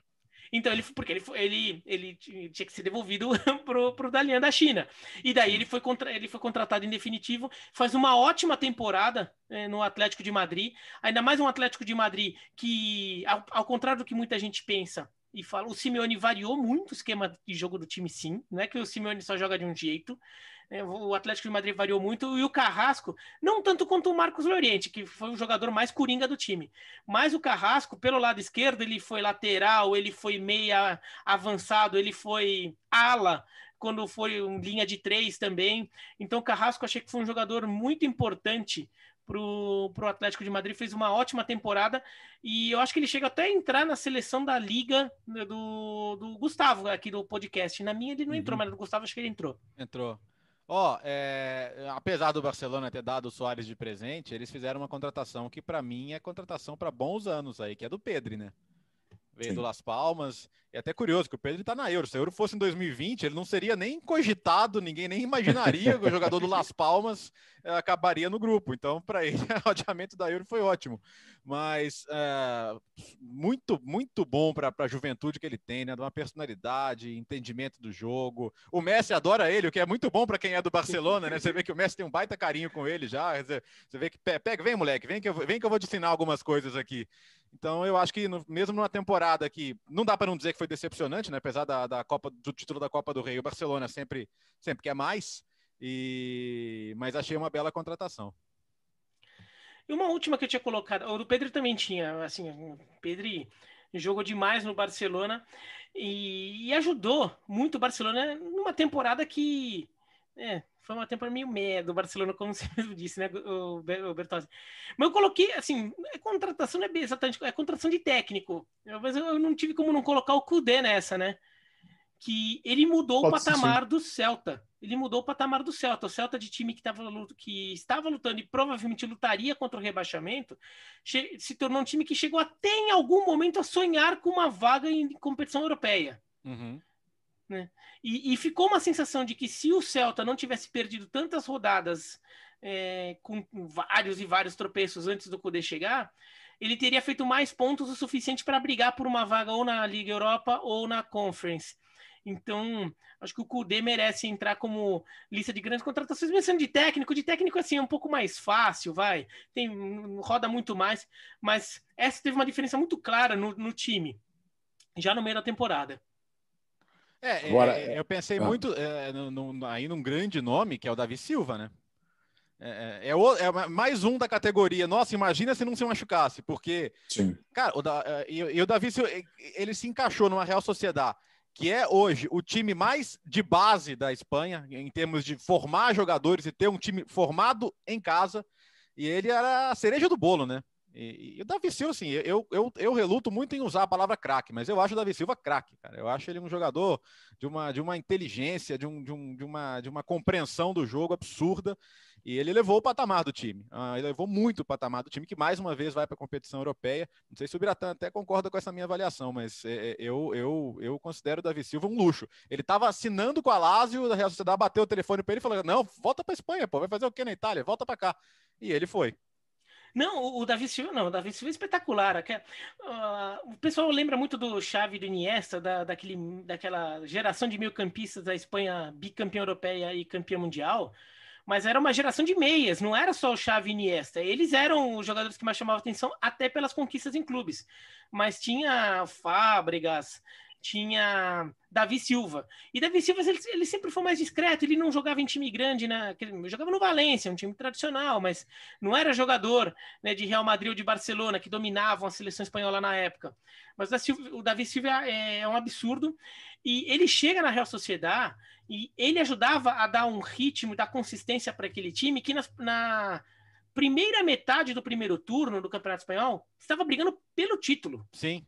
C: Então ele porque ele ele ele tinha que ser devolvido pro pro Dalian da China. E daí ele foi contra, ele foi contratado em definitivo, faz uma ótima temporada é, no Atlético de Madrid, ainda mais um Atlético de Madrid que ao, ao contrário do que muita gente pensa, e fala, o Simeone variou muito o esquema de jogo do time, sim. Não é que o Simeone só joga de um jeito. Né? O Atlético de Madrid variou muito e o Carrasco, não tanto quanto o Marcos Loriente, que foi o jogador mais coringa do time, mas o Carrasco, pelo lado esquerdo, ele foi lateral, ele foi meia avançado, ele foi ala, quando foi em linha de três também. Então, o Carrasco achei que foi um jogador muito importante pro, pro Atlético de Madrid, fez uma ótima temporada e eu acho que ele chega até a entrar na seleção da Liga né, do, do Gustavo, aqui do podcast. Na minha ele não uhum. entrou, mas do Gustavo acho que ele entrou.
B: Entrou. Ó, oh, é, apesar do Barcelona ter dado o Soares de presente, eles fizeram uma contratação que para mim é contratação para bons anos aí, que é do Pedro, né? veio Sim. do Las Palmas. E é até curioso que o Pedro está na Euro. Se a Euro fosse em 2020, ele não seria nem cogitado, ninguém nem imaginaria que o jogador do Las Palmas eh, acabaria no grupo. Então, para ele, o adiamento da Euro foi ótimo. Mas eh, muito, muito bom para a juventude que ele tem, né? De uma personalidade, entendimento do jogo. O Messi adora ele, o que é muito bom para quem é do Barcelona, né? Você vê que o Messi tem um baita carinho com ele já. Você vê que pega, vem moleque, vem que eu, vem que eu vou te ensinar algumas coisas aqui. Então eu acho que no, mesmo numa temporada que não dá para não dizer que foi decepcionante, né? apesar da, da Copa do título da Copa do Rei, o Barcelona sempre sempre quer mais. E mas achei uma bela contratação.
C: E uma última que eu tinha colocado, o Pedro também tinha, assim, o Pedro jogou demais no Barcelona e, e ajudou muito o Barcelona numa temporada que é, foi uma temporada meio meia do Barcelona, como você mesmo disse, né, o, Bertozzi. Mas eu coloquei, assim, é contratação, não é exatamente, é contratação de técnico. Mas eu não tive como não colocar o Kudê nessa, né? Que ele mudou Pode o patamar ser, do Celta. Ele mudou o patamar do Celta. O Celta de time que, tava, que estava lutando e provavelmente lutaria contra o rebaixamento, se tornou um time que chegou até em algum momento a sonhar com uma vaga em competição europeia. Uhum. Né? E, e, ficou uma sensação de que se o Celta não tivesse perdido tantas rodadas é, com vários e vários tropeços antes do poder chegar, ele teria feito mais pontos o suficiente para brigar por uma vaga ou na Liga Europa ou na Conference. Então, acho que o Kudê merece entrar como lista de grandes contratações, pensando de técnico. De técnico, assim, é um pouco mais fácil, vai. Tem, roda muito mais. Mas essa teve uma diferença muito clara no, no time, já no meio da temporada. É, é, Agora, é,
B: é eu pensei é. Ah. muito é, no, no, aí num grande nome, que é o Davi Silva, né? É, o, é, mais um da categoria. Nossa, imagina se não se machucasse, porque. Sim. Cara, o da, eu, eu, Davi Silva, ele se encaixou numa Real Sociedade, que é hoje o time mais de base da Espanha, em termos de formar jogadores e ter um time formado em casa. E ele era a cereja do bolo, né? E, o Davi Silva, assim, eu, eu, eu reluto muito em usar a palavra craque, mas eu acho o Davi Silva craque, cara. Eu acho ele um jogador de uma, de uma inteligência, de, um, de, um, de, uma, de uma compreensão do jogo absurda. E ele levou o patamar do time. Ah, ele levou muito o patamar do time, que mais uma vez vai para a competição europeia. Não sei se o Biratã até concorda com essa minha avaliação, mas é, é, eu, eu, eu considero o Davi Silva um luxo. Ele estava assinando com a Lazio, a Real Sociedade bateu o telefone para ele e falou: Não, volta para Espanha, pô, vai fazer o quê na Itália? Volta para cá. E ele foi.
C: Não, o, Davi Silva não, o Davi Silva é espetacular. Aquela, uh, o pessoal lembra muito do Xavi do Iniesta, da, daquele, daquela geração de meio-campistas da Espanha bicampeão europeia e campeão mundial mas era uma geração de meias, não era só o Xavi e Iniesta. Eles eram os jogadores que mais chamavam atenção, até pelas conquistas em clubes. Mas tinha Fábricas, tinha Davi Silva. E Davi Silva, ele, ele, sempre foi mais discreto, ele não jogava em time grande, né? Ele jogava no Valência, um time tradicional, mas não era jogador né, de Real Madrid ou de Barcelona, que dominavam a seleção espanhola na época. Mas o Davi Silva é, é, um absurdo, e ele chega na Real Sociedade e ele ajudava a dar um ritmo, dar consistência para aquele time que na, na primeira metade do primeiro turno do Campeonato Espanhol estava brigando pelo título. Sim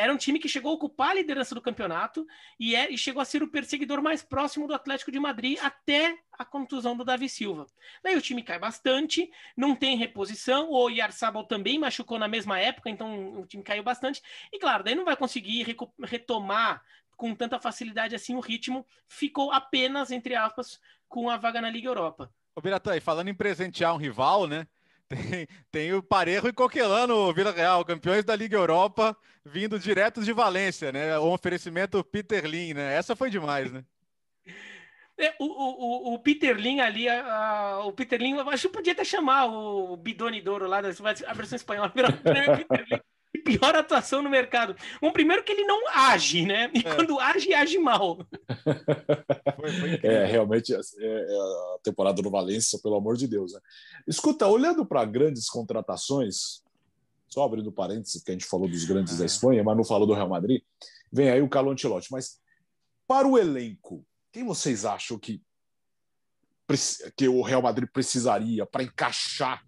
C: era um time que chegou a ocupar a liderança do campeonato e, é, e chegou a ser o perseguidor mais próximo do Atlético de Madrid até a contusão do Davi Silva. Daí o time cai bastante, não tem reposição, o Yarzabal também machucou na mesma época, então o time caiu bastante. E claro, daí não vai conseguir retomar com tanta facilidade assim o ritmo, ficou apenas, entre aspas, com a vaga na Liga Europa.
B: Ô Biratã, falando em presentear um rival, né? Tem, tem o Parejo e Coquelano, Vila Real, campeões da Liga Europa, vindo direto de Valência, né? O oferecimento Peter Lin, né? Essa foi demais, né?
C: É, o, o, o Peter Lin ali, a, a, o Peter Lin, acho que podia até chamar o Bidone lá, né? a versão espanhola, virou
A: Peter Lin
C: pior atuação no mercado. um primeiro que ele não age, né? E é. quando age, age mal.
A: foi, foi é, realmente, assim, é, é, a temporada do Valência, pelo amor de Deus. Né? Escuta, olhando para grandes contratações, só abrindo parênteses, que a gente falou dos grandes ah. da é. Espanha, mas não falou do Real Madrid, vem aí o Carlo Ancelotti. Mas para o elenco, quem vocês acham que, que o Real Madrid precisaria para encaixar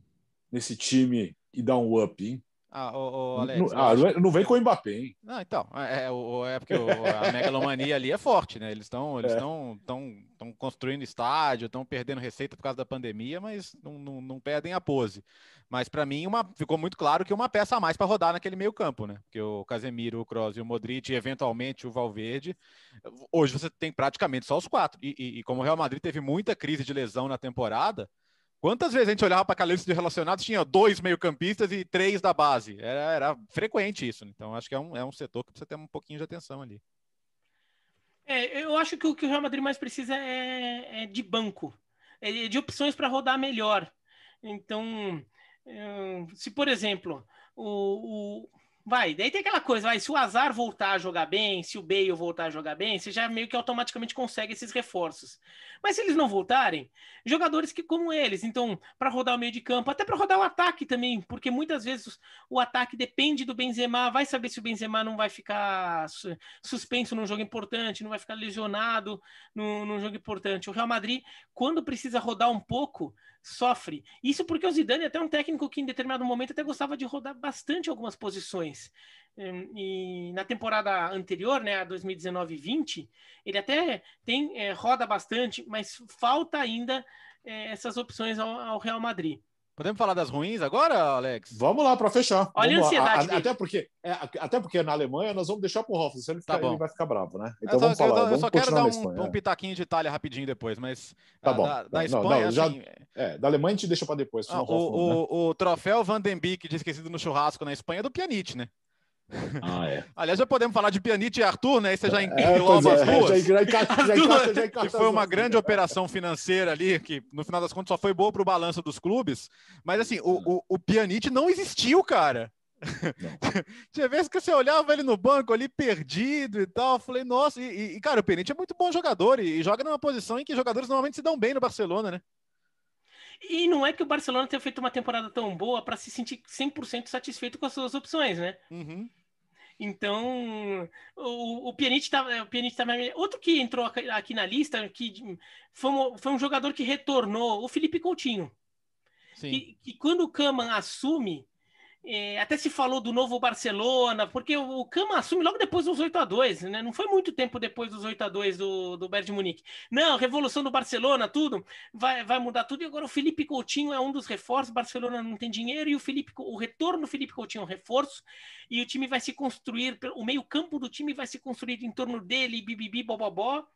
A: nesse time e dar um
B: up, hein? Ah, o, o Alex, ah, não, ah, não vem com o Mbappé, hein? Não, então, é, é, é porque a megalomania ali é forte, né? Eles estão eles é. Tão, tão, tão construindo estádio, estão perdendo receita por causa da pandemia, mas não, não, não perdem a pose. Mas para mim uma, ficou muito claro que uma peça a mais para rodar naquele meio campo, né? Porque o Casemiro, o Kroos e o Modric, e eventualmente o Valverde, hoje você tem praticamente só os quatro. E, e, e como o Real Madrid teve muita crise de lesão na temporada, Quantas vezes a gente olhava para a calista de relacionados, tinha dois meio-campistas e três da base. Era, era frequente isso. Né? Então, acho que é um, é um setor que precisa ter um pouquinho de atenção ali.
C: É, eu acho que o que o Real Madrid mais precisa é, é de banco, é de opções para rodar melhor. Então, eh, se por exemplo, o Vai, daí tem aquela coisa, vai, se o Azar voltar a jogar bem, se o Bale voltar a jogar bem, você já meio que automaticamente consegue esses reforços. Mas se eles não voltarem, jogadores que como eles, então, para rodar o meio de campo, até para rodar o ataque também, porque muitas vezes o ataque depende do Benzema, vai saber se o Benzema não vai ficar suspenso num jogo importante, não vai ficar lesionado num, num jogo importante. O Real Madrid, quando precisa rodar um pouco, sofre. Isso porque o Zidane é até um técnico que em determinado momento até gostava de rodar bastante algumas posições. Hum, e na temporada anterior, né, a 2019-20, ele até tem é, roda bastante, mas falta ainda é, essas opções ao, ao Real Madrid. Podemos falar das ruins agora, Alex?
B: Vamos
A: lá, para fechar. Olha vamos a ansiedade. A, a, até, porque, é, até porque na Alemanha nós vamos deixar para o se ele, tá ele vai ficar bravo, né? Então eu vamos falar. Eu, vamos só quero dar um, um
B: pitaquinho de Itália rapidinho depois, mas. Tá ah, bom. Da, da Espanha. Não, não, assim, já, é-,
A: é, da Alemanha a gente deixa para depois. Ah, o, Hoffman, o, né?
B: o, troféu Van Den Beek de esquecido no churrasco na Espanha é do Pianite, né? Ah, é. Aliás, já podemos falar de Pianite e Arthur, né? Aí você já engloba é, as duas. É, já que foi uma grande operação financeira ali, que no final das contas só foi boa para o balanço dos clubes. Mas assim, o, uhum. o, o Pianite não existiu, cara. Tinha vezes que você olhava ele no banco ali perdido e tal. Eu falei, nossa, e, e cara, o Pianite é muito bom jogador e, e joga numa posição em que jogadores normalmente se dão bem no Barcelona,
C: né? E não é que o Barcelona tenha feito uma temporada tão boa para se sentir 100% satisfeito com as suas opções, né? Uhum. Então, o, o Pjanic tá, o Pjanic tá Outro que entrou aqui na lista, que foi um, foi um jogador que retornou, o Felipe Coutinho. Sim. Que, que quando o Kaman assume, é, até se falou do novo Barcelona, porque o Cama assume logo depois dos 8 a 2 né? Não foi muito tempo depois dos 8 a 2 do, do Bayern de Munique. Não, revolução do Barcelona, tudo, vai, vai mudar tudo. E agora o Felipe Coutinho é um dos reforços, Barcelona não tem dinheiro, e o Felipe, o retorno do Felipe Coutinho é um reforço, e o time vai se construir, o meio-campo do time vai se construir em torno dele, bibibi, bobobó.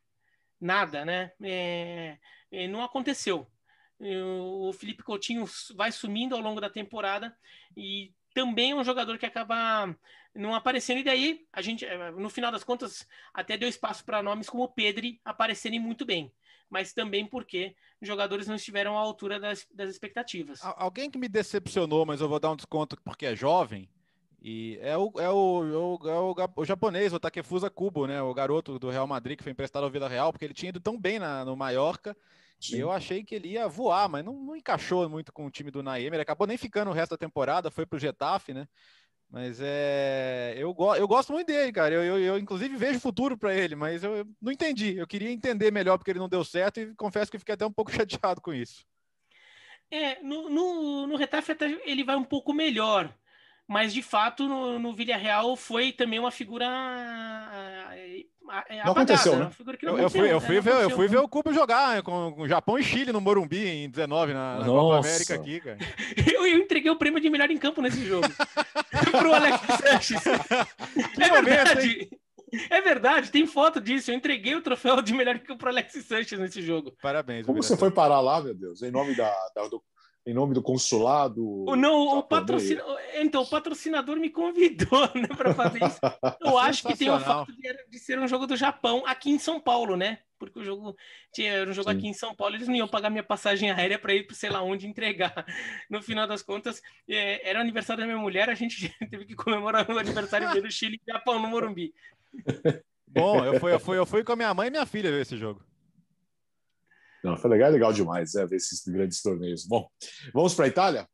C: Nada, né? É, é, não aconteceu o Felipe Coutinho vai sumindo ao longo da temporada e também é um jogador que acaba não aparecendo. E daí, a gente, eh, no final das contas, até deu espaço para nomes como o Pedri aparecerem muito bem. Mas também porque jogadores não estiveram à altura das, das expectativas.
B: Alguém que me decepcionou, mas eu vou dar um desconto porque é jovem, e é o, é o, é o, é o, japonês, o Takefusa Kubo, né? O garoto do Real Madrid que foi emprestado ao Vila Real, porque ele tinha ido tão bem na, no Mallorca Sim. eu achei que ele ia voar, mas não, não encaixou muito com o time do Naemer. Acabou nem ficando o resto da temporada, foi pro Getafe, né? Mas é. Eu, go... eu gosto muito dele, cara. Eu, eu, eu inclusive, vejo futuro para ele, mas eu, eu, não entendi. Eu queria entender melhor porque ele não deu certo e confesso que fiquei até um pouco chateado com isso.
C: É, no, no, no ele vai um pouco melhor, mas de fato no, no Villarreal foi também uma figura ah, é, não aconteceu, é né? eu, fui, eu, fui né? ver, eu fui ver
B: o Cuba jogar né, com, o Japão e Chile no Morumbi em 19 na, na Copa América
C: aqui, cara. eu, eu entreguei o prêmio de melhor em campo nesse jogo. pro Alex Sanches. Que é momento, verdade. Hein? É verdade, tem foto disso. Eu entreguei o troféu de melhor que o pro Alexis Sanches nesse jogo. Parabéns. Como você foi parar
A: lá, meu Deus? Em nome da, da do em nome do consulado. não, o patrocina...
C: então, o patrocinador me convidou né, para fazer isso. Eu acho que tem o fato de, de, ser um jogo do Japão aqui em São Paulo, né? Porque o jogo tinha era um jogo Sim. aqui em São Paulo, eles não iam pagar minha passagem aérea para ir para sei lá onde entregar. No final das contas, é, era aniversário da minha mulher, a gente teve que comemorar o aniversário dele no Chile e Japão, no Morumbi.
B: Bom, eu fui, eu, fui, eu fui com a minha mãe e minha filha ver esse jogo. Não, foi legal, é legal
A: demais, é, ver esses grandes torneios. Bom, vamos para a Itália?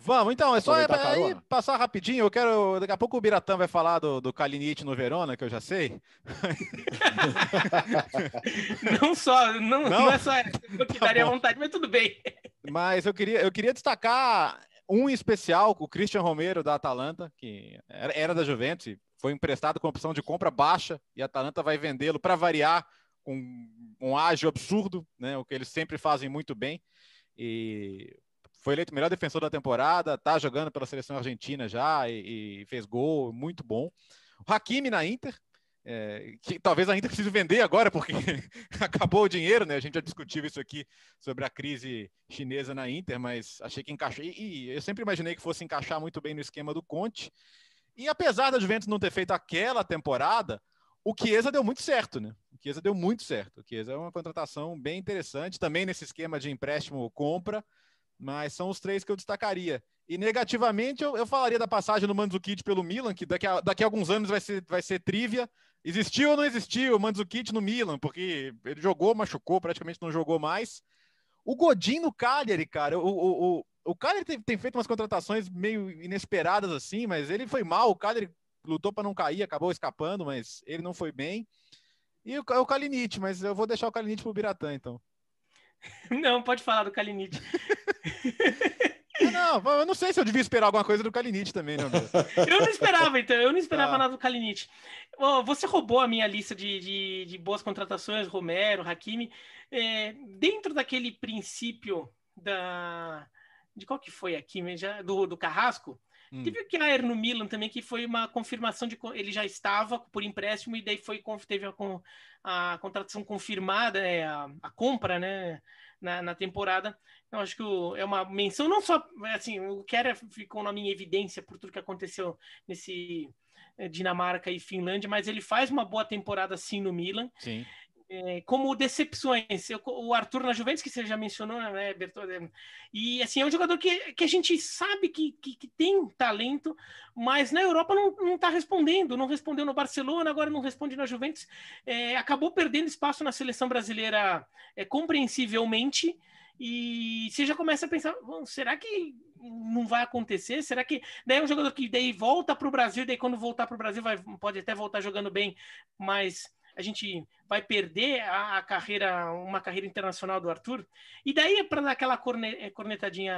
B: Vamos, então, é só é, aí passar rapidinho. Eu quero. Daqui a pouco o Biratã vai falar do, do Kalinic no Verona, que eu já sei.
C: não só, não, não? não é só eu que tá daria bom. vontade, mas tudo bem.
B: Mas eu queria, eu queria destacar um especial, o Christian Romero da Atalanta, que era, era da Juventus, foi emprestado com opção de compra baixa e a Atalanta vai vendê-lo para variar com um ágio absurdo, né? O que eles sempre fazem muito bem. E foi eleito melhor defensor da temporada, tá jogando pela seleção argentina já e, e fez gol, muito bom. O Hakimi na Inter, é, que talvez ainda precise vender agora, porque acabou o dinheiro, né? A gente já discutiu isso aqui sobre a crise chinesa na Inter, mas achei que encaixou. e eu sempre imaginei que fosse encaixar muito bem no esquema do Conte. E apesar da Juventus não ter feito aquela temporada, o Chiesa deu muito certo, né? O Chiesa deu muito certo. O Chiesa é uma contratação bem interessante, também nesse esquema de empréstimo ou compra, mas são os três que eu destacaria. E negativamente, eu, eu falaria da passagem do Mandzukic pelo Milan, que daqui a, daqui a alguns anos vai ser, vai ser trívia. Existiu ou não existiu o Mandzukic no Milan? Porque ele jogou, machucou, praticamente não jogou mais. O Godin no Cagliari, cara, o, o, o, o Cagliari tem, tem, feito umas contratações meio inesperadas assim, mas ele foi mal. O Cagliari lutou para não cair, acabou escapando, mas ele não foi bem. E o, o Kalinic, mas eu vou deixar o Kalinic pro Biratã, então.
C: Não, pode falar do Kalinich.
B: não, eu não sei se eu devia esperar alguma coisa do Kalinich também, não. eu não esperava,
C: então, eu não esperava tá. nada do Kalinich. você roubou a minha lista de, de, de boas contratações, Romero, Hakimi. É, dentro daquele princípio da... De qual que foi aqui? do, do Carrasco? Hum. Teve o Kjaer no Milan também, que foi uma confirmação de que ele já estava por empréstimo e daí foi teve a, a contratação confirmada, é, a, a, compra, né? Na, na temporada, eu acho que o, é uma menção, não só assim, o Kjaer ficou na minha evidência por tudo que aconteceu nesse eh, Dinamarca e Finlândia, mas ele faz uma boa temporada sim no Milan. Sim. Eh, como decepções. Eu, o Arthur na Juventus, que você já mencionou, né, Bertoldo? E assim, é um jogador que, que a gente sabe que, que, que tem talento, mas na Europa não está respondendo. Não respondeu no Barcelona, agora não responde na Juventus. É, acabou perdendo espaço na seleção brasileira é, compreensivelmente. E você já começa a pensar, será que não vai acontecer? Será que daí né, é um jogador que daí volta para o Brasil, daí quando voltar para o Brasil vai, pode até voltar jogando bem, mas a gente vai perder a, a carreira, uma carreira internacional do Arthur. E daí, para dar aquela corne, eh, cornetadinha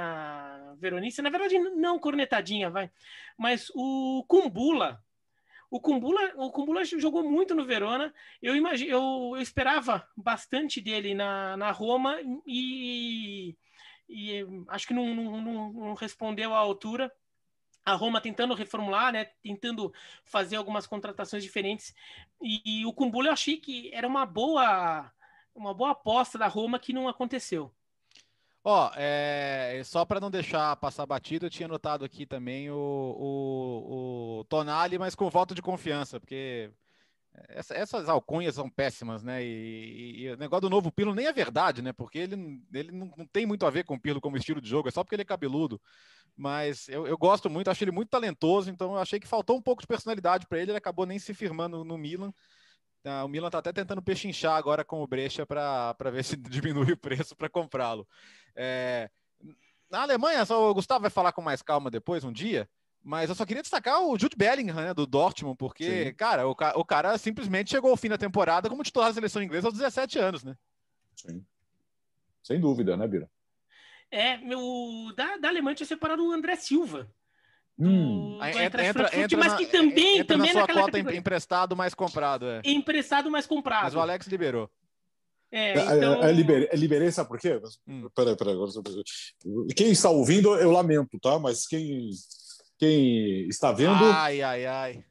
C: veronista, na verdade, não cornetadinha, vai, mas o Cumbula. O Cumbula, o Cumbula jogou muito no Verona. Eu, imagine, eu, eu esperava bastante dele na, na Roma e, e acho que não, não, não, não respondeu à altura a Roma tentando reformular, né, tentando fazer algumas contratações diferentes. E, e o Cumbula eu achei que era uma boa uma boa aposta da Roma que não aconteceu.
B: Ó, oh, é, só para não deixar passar batido, eu tinha notado aqui também o, o, o Tonali, mas com voto de confiança, porque essa, essas alcunhas são péssimas, né? E, e, e, o negócio do novo Pirlo nem é verdade, né? Porque ele, ele não, não, tem muito a ver com o Pirlo como estilo de jogo, é só porque ele é cabeludo. Mas eu, eu gosto muito, acho ele muito talentoso, então eu achei que faltou um pouco de personalidade para ele, ele acabou nem se firmando no Milan. Ah, o Milan está até tentando pechinchar agora com o Brecha para ver se diminui o preço para comprá-lo. É... Na Alemanha, só o Gustavo vai falar com mais calma depois, um dia. Mas eu só queria destacar o Jude Bellingham, né, do Dortmund, porque, Sim. cara, o, o, cara simplesmente chegou ao fim da temporada como titular da seleção inglesa aos 17 anos, né? Sim.
A: Sem dúvida, né,
B: Bira?
C: É, meu, da, da Alemanha tinha separado o André Silva. Do,
B: hum. do entra, entra, entra, mas que também, entra também é na sua cota categoria. emprestado mais comprado. É.
C: Emprestado mais comprado. Mas o Alex liberou. É, é, é então... é, é,
B: liberei, é, liberei, sabe por quê? hum.
A: Peraí, peraí. Agora... Quem está ouvindo, eu lamento, tá? Mas quem quem está vendo. Ai,
B: ai, ai.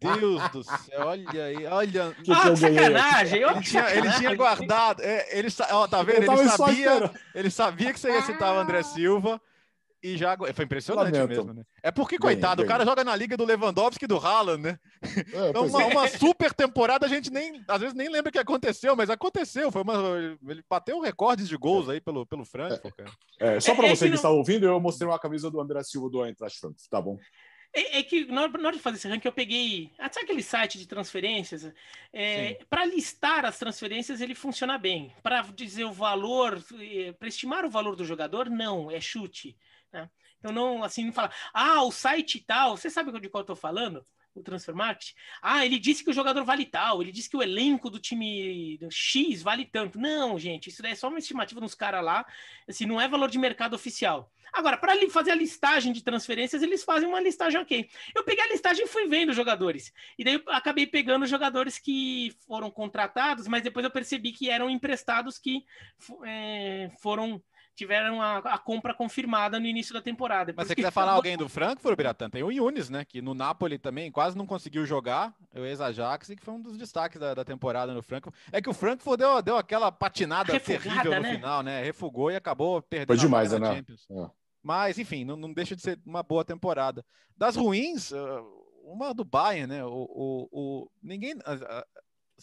B: Meu Deus do céu, olha aí, olha.
A: Que ah, que sacanagem, ele tinha, ele tinha
B: guardado. É, ele, ó, tá vendo? Ele sabia, ele sabia que você ia citar o André ah. Silva e já foi impressionante Lamento. mesmo, né? É porque, coitado, bem, o cara joga na liga do Lewandowski e do Haaland, né?
C: É, então, uma, é. uma,
B: super temporada, a gente nem às vezes nem lembra que aconteceu, mas aconteceu. Foi uma, ele bateu recordes de gols aí pelo, pelo Frankfurt,
A: é, é. só para é, você que, não... está ouvindo, eu mostrei uma camisa do André Silva do Eintracht Frankfurt, tá bom?
C: É, que na hora, de fazer esse ranking, eu peguei. Até ah, aquele site de transferências. É, para listar as transferências, ele funciona bem. Para dizer o valor, eh, para estimar o valor do jogador, não, é chute. Então não assim não fala, ah, o site tal, você sabe de qual eu tô falando? O Transfer Market? Ah, ele disse que o jogador vale tal, ele disse que o elenco do time X vale tanto. Não, gente, isso daí é só uma estimativa dos caras lá, assim, não é valor de mercado oficial. Agora, para fazer a listagem de transferências, eles fazem uma listagem ok. Eu peguei a listagem e fui vendo jogadores. E daí acabei pegando jogadores que foram contratados, mas depois eu percebi que eram emprestados que é, foram tiveram a, a compra confirmada no início da temporada. Mas você quiser falar alguém do
B: Frankfurt, Biratan, tem o Yunis, né? Que no Napoli também quase não conseguiu jogar, é o ex-Ajax, e que foi um dos destaques da, da, temporada no Frankfurt. É que o Frankfurt deu, deu aquela patinada Refugada, terrível no né? final, né? Refugou e acabou perdendo foi demais, a né? Champions. É. Mas, enfim, não, não, deixa de ser uma boa temporada. Das ruins, ah, uma do Bayern, né? O, o, o ninguém ah, ah,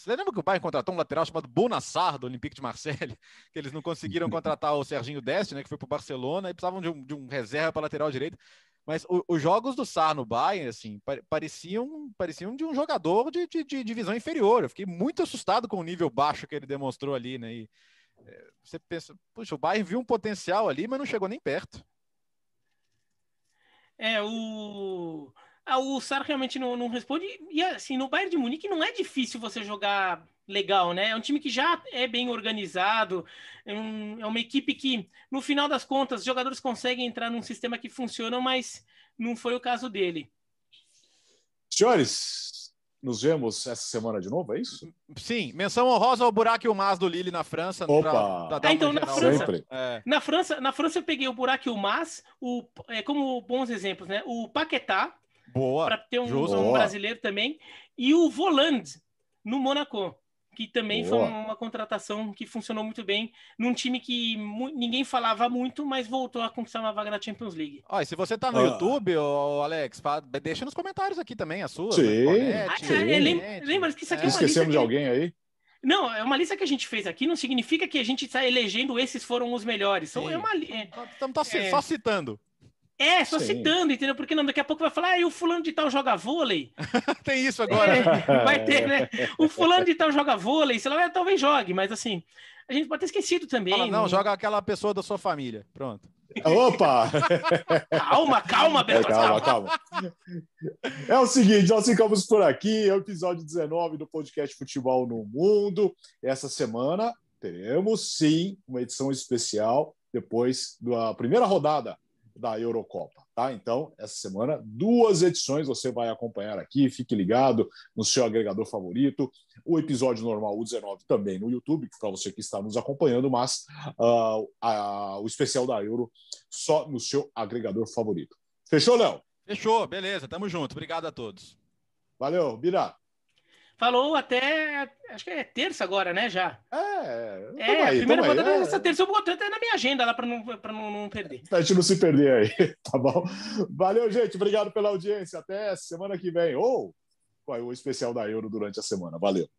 B: você lembra que o Bayern contratou um lateral chamado Bonassar, do Olympique de Marseille? Que eles não conseguiram contratar o Serginho Deste, né? Que foi para o Barcelona e precisavam de um, de um reserva para lateral direito. Mas o, os jogos do Sar no Bayern, assim, pareciam, pareciam de um jogador de, de, de, divisão inferior. Eu fiquei muito assustado com o nível baixo que ele demonstrou ali, né? E, é, você pensa, puxa, o Bayern viu um potencial ali, mas não chegou nem perto.
C: É, o... Ah, o Sar realmente não, não responde. E assim, no Bayern de Munique não é difícil você jogar legal, né? É um time que já é bem organizado, é, um, é uma equipe que, no final das contas, os jogadores conseguem entrar num sistema que funciona, mas não foi o caso dele.
A: Senhores, nos vemos essa semana de novo, é isso?
C: Sim, menção honrosa ao Buraco e o Mas do Lille na França. Opa! Pra, pra ah, então, na França, é. na França, na França eu peguei o Buraco e o Mas, o, é, como bons exemplos, né? O Paquetá,
B: Boa. Para ter um, um, brasileiro
C: também. E o Voland, no Monaco, que também Boa. foi uma contratação que funcionou muito bem num time que ninguém falava muito, mas voltou a conquistar uma vaga na Champions League. se você tá no ah. YouTube, ô, Alex, deixa nos comentários aqui também a sua. Né? Sim. Ah, é, lembra, que isso aqui é, é Esquecemos de alguém aí? Não, é uma lista que a gente fez aqui, não significa que a gente está elegendo esses foram os melhores. Sim. é uma, é, Estamos tá, tá é. só citando. É, só Sim. citando, entendeu? Porque não, daqui a pouco vai falar, ah, e o fulano de tal joga vôlei. Tem isso agora. É, vai ter, né? O fulano de tal joga vôlei, sei lá, é, talvez jogue, mas assim, a gente pode ter esquecido também. Fala, não, né? joga aquela
B: pessoa da sua família. Pronto. Opa!
C: calma, calma, Beto. É, calma, calma.
A: É o seguinte, nós ficamos por aqui. É o episódio 19 do podcast Futebol no Mundo. Essa semana teremos sim uma edição especial depois da primeira rodada da Eurocopa. Tá? Então, essa semana, duas edições você vai acompanhar aqui. Fique ligado no seu agregador favorito. O episódio normal, o 19, também no YouTube, para você que está nos acompanhando, mas uh, a, o especial da Euro só no seu agregador favorito. Fechou, Léo?
B: Fechou, beleza. Tamo junto. Obrigado a todos. Valeu, Bira. Falou até.
C: Acho que é terça agora, né? Já. É. É, aí, a primeira rodada é. dessa terça eu vou botar até na minha agenda lá para não, pra não, não perder. Pra
A: gente não se perder aí, tá bom? Valeu, gente. Obrigado pela audiência. Até semana que vem. Ou oh, o especial da Euro durante a semana. Valeu.